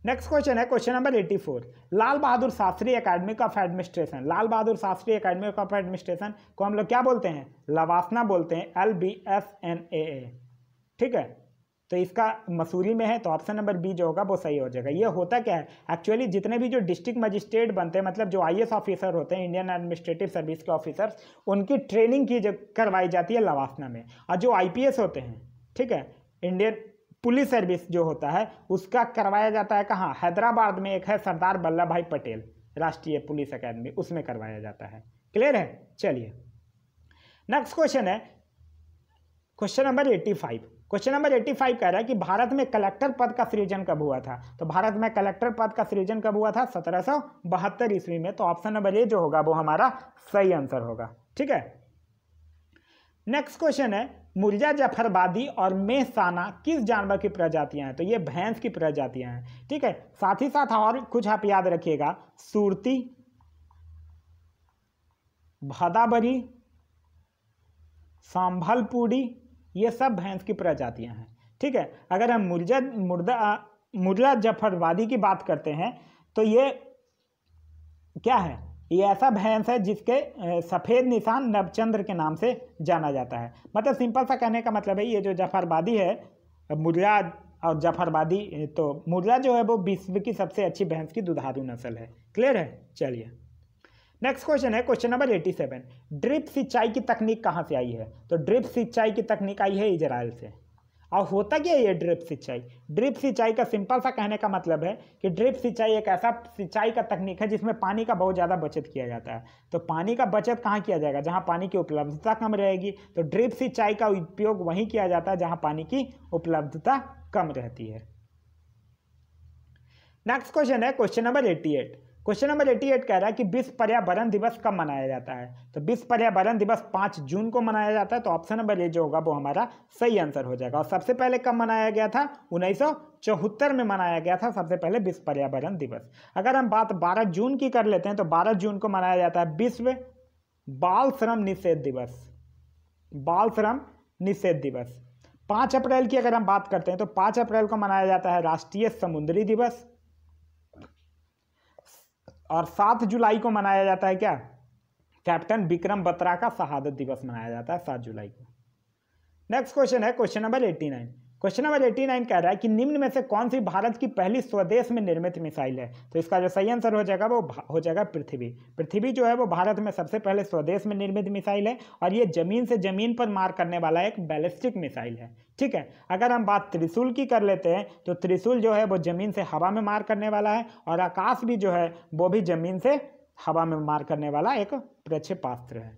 नेक्स्ट क्वेश्चन है question number four Lal Bahadur Shastri academy of administration Lal Bahadur Shastri academy of administration को हम लोग क्या बोलते हैं लवासना बोलते हैं L B S N A A ठीक है तो इसका मसूरी में है तो ऑप्शन नंबर बी जो होगा वो सही हो जाएगा ये होता क्या है एक्चुअली जितने भी जो डिस्ट्रिक्ट मजिस्ट्रेट बनते हैं मतलब जो आईएएस ऑफिसर होते हैं इंडियन एडमिनिस्ट्रेटिव सर्विस के ऑफिसर्स उनकी ट्रेनिंग की करवाई जाती है लवासना में और जो आई होते हैं ठीक है इंडियन पुलिस सर्विस जो होता है उसका करवाया जाता है कहाँ हैदराबाद में एक है सरदार वल्लभ भाई पटेल राष्ट्रीय पुलिस अकेदमी उसमें करवाया जाता है क्लियर है चलिए नेक्स्ट क्वेश्चन है question number eighty five question number 85 कह रहा है कि भारत में कलेक्टर पद का सृजन कब हुआ था तो भारत में कलेक्टर पद का सृजन कब हुआ था सत्रह ईस्वी में तो ऑप्शन नंबर ए जो होगा वो हमारा सही आंसर होगा ठीक है नेक्स्ट क्वेश्चन है मुर्जा जफरबादी और मेहसाना किस जानवर की प्रजातियां हैं तो ये भैंस की प्रजातियां हैं ठीक है साथ ही साथ और कुछ आप याद रखिएगा सूरती भदाबरी सांभलपुड़ी ये सब भैंस की प्रजातियाँ हैं ठीक है अगर हम मुर्जा मुर्दा मुर्जा जफरवादी की बात करते हैं तो ये क्या है ये ऐसा भैंस है जिसके सफ़ेद निशान नवचंद्र के नाम से जाना जाता है मतलब सिंपल सा कहने का मतलब है ये जो जफरवादी है मुर्जा और जफरवादी तो मुर्जा जो है वो विश्व की सबसे अच्छी भैंस की दुधारू नस्ल है क्लियर है चलिए नेक्स्ट क्वेश्चन है question number eighty seven drip सिंचाई की तकनीक कहाँ से आई है तो ड्रिप सिंचाई की तकनीक आई है इजराइल से और होता क्या है ये ड्रिप सिंचाई ड्रिप सिंचाई का सिंपल सा कहने का मतलब है कि ड्रिप सिंचाई एक ऐसा सिंचाई का तकनीक है जिसमें पानी का बहुत ज़्यादा बचत किया जाता है तो पानी का बचत कहाँ किया जाएगा जहाँ पानी की उपलब्धता कम रहेगी तो ड्रिप सिंचाई का उपयोग वहीं किया जाता है जहाँ पानी की उपलब्धता कम रहती है नेक्स्ट क्वेश्चन है question number eighty eight question number eighty eight कह रहा है कि विश्व पर्यावरण दिवस कब मनाया जाता है तो विश्व पर्यावरण दिवस पाँच जून को मनाया जाता है तो ऑप्शन नंबर ए जो होगा वो हमारा सही आंसर हो जाएगा और सबसे पहले कब मनाया गया था उन्नीस चौहत्तर में मनाया गया था सबसे पहले विश्व पर्यावरण दिवस अगर हम बात बारह जून की कर लेते हैं तो बारह जून को मनाया जाता है विश्व बाल श्रम निषेध दिवस बाल श्रम निषेध दिवस पाँच अप्रैल की अगर हम बात करते हैं तो पाँच अप्रैल को मनाया जाता है राष्ट्रीय समुद्री दिवस और सात जुलाई को मनाया जाता है क्या कैप्टन विक्रम बत्रा का शहादत दिवस मनाया जाता है सात जुलाई को नेक्स्ट क्वेश्चन है question number eighty nine question number eighty nine कह रहा है कि निम्न में से कौन सी भारत की पहली स्वदेश में निर्मित मिसाइल है तो इसका जो सही आंसर हो जाएगा वो हो जाएगा पृथ्वी पृथ्वी जो है वो भारत में सबसे पहले स्वदेश में निर्मित मिसाइल है और ये जमीन से जमीन पर मार करने वाला एक बैलिस्टिक मिसाइल है ठीक है अगर हम बात त्रिशूल की कर लेते हैं तो त्रिशूल जो है वो जमीन से हवा में मार करने वाला है और आकाश भी जो है वो भी जमीन से हवा में मार करने वाला एक प्रक्षेपास्त्र है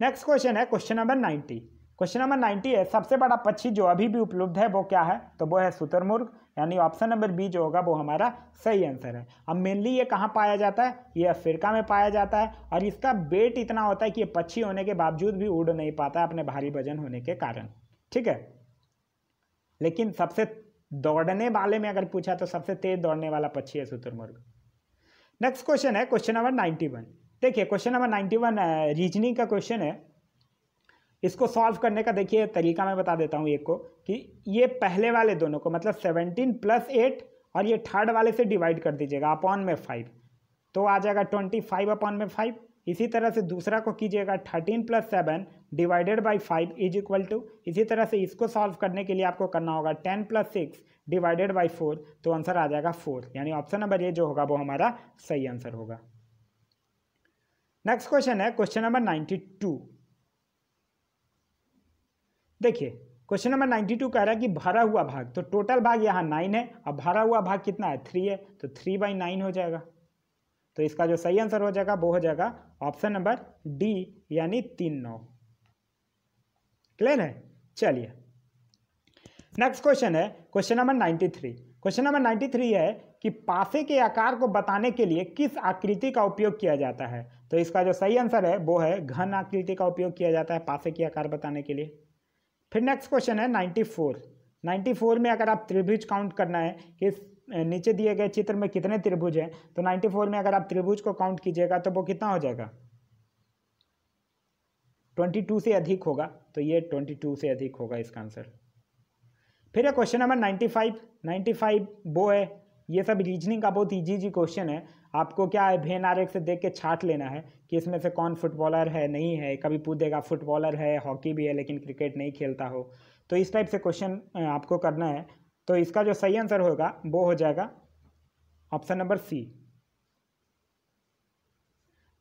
नेक्स्ट क्वेश्चन है question number ninety question number ninety है सबसे बड़ा पक्षी जो अभी भी उपलब्ध है वो क्या है तो वो है सुतरमुर्ग यानी ऑप्शन नंबर बी जो होगा वो हमारा सही आंसर है अब मेनली ये कहाँ पाया जाता है ये अफ्रीका में पाया जाता है और इसका वेट इतना होता है कि ये पक्षी होने के बावजूद भी उड़ नहीं पाता अपने भारी वजन होने के कारण ठीक है लेकिन सबसे दौड़ने वाले में अगर पूछा तो सबसे तेज दौड़ने वाला पक्षी है शुतुरमुर्ग नेक्स्ट क्वेश्चन है क्वेश्चन नंबर नाइन्टी वन देखिए question number ninety one reasoning का क्वेश्चन है इसको सॉल्व करने का देखिए तरीका मैं बता देता हूँ एक को कि ये पहले वाले दोनों को मतलब सेवनटीन प्लस एट और ये थर्ड वाले से डिवाइड कर दीजिएगा अपॉन में फाइव तो आ जाएगा ट्वेंटी फाइव अपॉन में फाइव इसी तरह से दूसरा को कीजिएगा thirteen plus seven divided by five is equal to इसी तरह से इसको सॉल्व करने के लिए आपको करना होगा ten plus six divided by four तो आंसर आ जाएगा फोर यानी ऑप्शन नंबर ये जो होगा वो हमारा सही आंसर होगा नेक्स्ट क्वेश्चन है क्वेश्चन नंबर नाइन्टी टू देखिए क्वेश्चन नंबर नाइन्टी टू कह रहा है कि भरा हुआ भाग तो टोटल भाग यहाँ नाइन है अब भरा हुआ भाग कितना है थ्री है तो थ्री बाई नाइन हो जाएगा तो इसका जो सही आंसर हो जाएगा वो हो जाएगा ऑप्शन नंबर डी यानी तीन नौ क्लियर है चलिए नेक्स्ट क्वेश्चन है question number ninety three question number ninety three है कि पासे के आकार को बताने के लिए किस आकृति का उपयोग किया जाता है तो इसका जो सही आंसर है वो है घन आकृति का उपयोग किया जाता है पासे के आकार बताने के लिए फिर नेक्स्ट क्वेश्चन है नाइन्टी फोर नाइन्टी फोर में अगर आप त्रिभुज काउंट करना है कि नीचे दिए गए चित्र में कितने त्रिभुज हैं तो नाइन्टी फोर में अगर आप त्रिभुज को काउंट कीजिएगा तो वो कितना हो जाएगा ट्वेंटी टू से अधिक होगा तो ये ट्वेंटी टू से अधिक होगा इसका आंसर फिर है question number ninety five ninety five वो है ये सब रीजनिंग का बहुत ईजी जी क्वेश्चन है आपको क्या है भेन आर से देख के छाट लेना है कि इसमें से कौन फुटबॉलर है नहीं है कभी पूछ देगा फुटबॉलर है हॉकी भी है लेकिन क्रिकेट नहीं खेलता हो तो इस टाइप से क्वेश्चन आपको करना है तो इसका जो सही आंसर होगा वो हो जाएगा option number C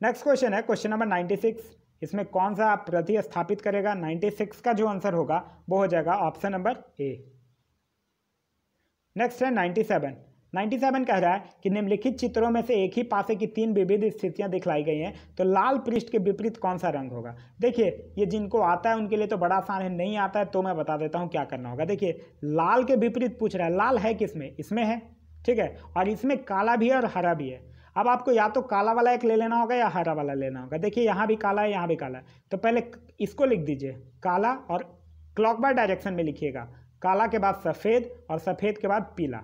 next question है क्वेश्चन नंबर नाइन्टी सिक्स इसमें कौन सा आप प्रति स्थापित करेगा नाइन्टी सिक्स का जो आंसर होगा वो हो जाएगा ऑप्शन नंबर ए नेक्स्ट है नाइन्टी सेवन 97 कह रहा है कि निम्नलिखित चित्रों में से एक ही पासे की तीन विविध स्थितियां दिखलाई गई हैं तो लाल पृष्ठ के विपरीत कौन सा रंग होगा देखिए ये जिनको आता है उनके लिए तो बड़ा आसान है नहीं आता है तो मैं बता देता हूँ क्या करना होगा देखिए लाल के विपरीत पूछ रहा है लाल है किस में इसमें है ठीक है और इसमें काला भी है और हरा भी है अब आपको या तो काला वाला एक ले लेना होगा या हरा वाला लेना होगा देखिए यहाँ भी काला है यहाँ भी काला है तो पहले इसको लिख दीजिए काला और क्लॉकबार डायरेक्शन में लिखिएगा काला के बाद सफ़ेद और सफ़ेद के बाद पीला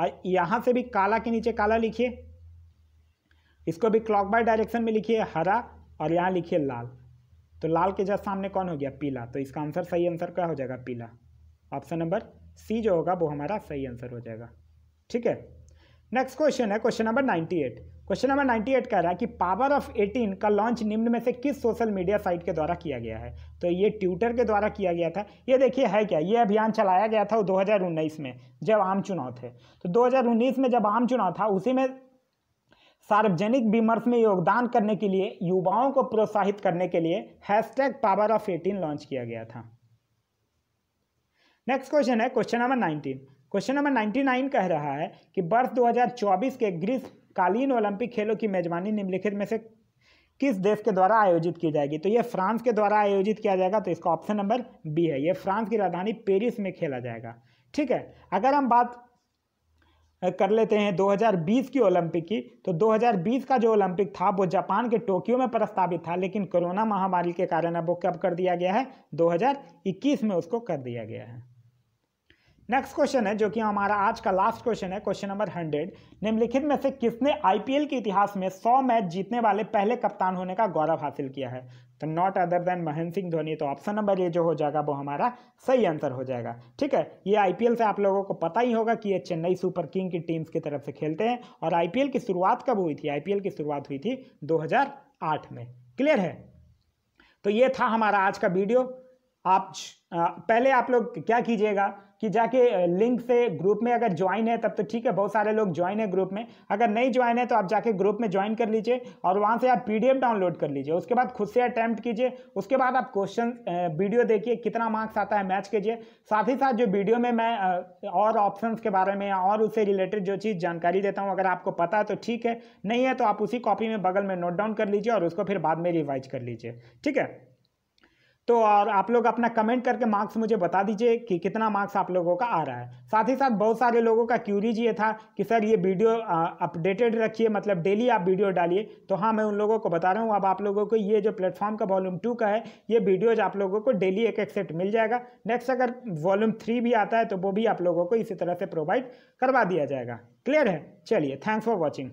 और यहाँ से भी काला के नीचे काला लिखिए इसको भी बाय डायरेक्शन में लिखिए हरा और यहाँ लिखिए लाल तो लाल के जस्ट सामने कौन हो गया पीला तो इसका आंसर सही आंसर क्या हो जाएगा पीला ऑप्शन नंबर सी जो होगा वो हमारा सही आंसर हो जाएगा ठीक है नेक्स्ट क्वेश्चन है क्वेश्चन नंबर 98 क्वेश्चन नंबर 98 कह रहा है कि पावर ऑफ 18 का लॉन्च निम्न में से किस सोशल मीडिया साइट के द्वारा किया गया है तो ये ट्विटर के द्वारा किया गया था ये देखिए है क्या ये अभियान चलाया गया था 2019 में जब आम चुनाव थे तो 2019 में जब आम चुनाव था उसी में सार्वजनिक विमर्श में योगदान करने के लिए युवाओं को प्रोत्साहित करने के लिए hashtag power of eighteen launch किया गया था नेक्स्ट क्वेश्चन है question number nineteen question number 99 कह रहा है कि वर्ष 2024 के ग्रीष्मकालीन ओलंपिक खेलों की मेजबानी निम्नलिखित में से किस देश के द्वारा आयोजित की जाएगी तो ये फ्रांस के द्वारा आयोजित किया जाएगा तो इसका ऑप्शन नंबर बी है ये फ्रांस की राजधानी पेरिस में खेला जाएगा ठीक है अगर हम बात कर लेते हैं 2020 की ओलंपिक की तो 2020 का जो ओलंपिक था वो जापान के टोक्यो में प्रस्तावित था लेकिन कोरोना महामारी के कारण अब वो कब कर दिया गया है 2021 में उसको कर दिया गया है नेक्स्ट क्वेश्चन है जो कि हमारा आज का लास्ट क्वेश्चन है क्वेश्चन नंबर हंड्रेड निम्नलिखित में से किसने आईपीएल के इतिहास में सौ मैच जीतने वाले पहले कप्तान होने का गौरव हासिल किया है तो not other than Mahendra Singh Dhoni तो ऑप्शन नंबर ये जो हो जाएगा वो हमारा सही आंसर हो जाएगा ठीक है ये आईपीएल से आप लोगों को पता ही होगा कि ये चेन्नई सुपर किंग की टीम्स की तरफ से खेलते हैं और आईपीएल की शुरुआत कब हुई थी आईपीएल की शुरुआत हुई थी 2008 में क्लियर है तो ये था हमारा आज का वीडियो आप पहले आप लोग क्या कीजिएगा कि जाके लिंक से ग्रुप में अगर ज्वाइन है तब तो ठीक है बहुत सारे लोग ज्वाइन है ग्रुप में अगर नहीं ज्वाइन है तो आप जाके ग्रुप में ज्वाइन कर लीजिए और वहाँ से आप पीडीएफ डाउनलोड कर लीजिए उसके बाद खुद से अटैम्प्ट कीजिए उसके बाद आप क्वेश्चन वीडियो देखिए कितना मार्क्स आता है मैच कीजिए साथ ही साथ जो वीडियो में मैं और ऑप्शन के बारे में और उससे रिलेटेड जो चीज़ जानकारी देता हूँ अगर आपको पता है तो ठीक है नहीं है तो आप उसी कॉपी में बगल में नोट डाउन कर लीजिए और उसको फिर बाद में रिवाइज कर लीजिए ठीक है तो और आप लोग अपना कमेंट करके मार्क्स मुझे बता दीजिए कि कितना मार्क्स आप लोगों का आ रहा है साथ ही साथ बहुत सारे लोगों का क्यूरीज ये था कि सर ये वीडियो अपडेटेड रखिए मतलब डेली आप वीडियो डालिए तो हाँ मैं उन लोगों को बता रहा हूँ अब आप लोगों को ये जो प्लेटफॉर्म का वॉल्यूम टू का है ये वीडियोज आप लोगों को डेली एक एक सेट मिल जाएगा नेक्स्ट अगर वॉल्यूम थ्री भी आता है तो वो भी आप लोगों को इसी तरह से प्रोवाइड करवा दिया जाएगा क्लियर है चलिए थैंक्स फॉर वॉचिंग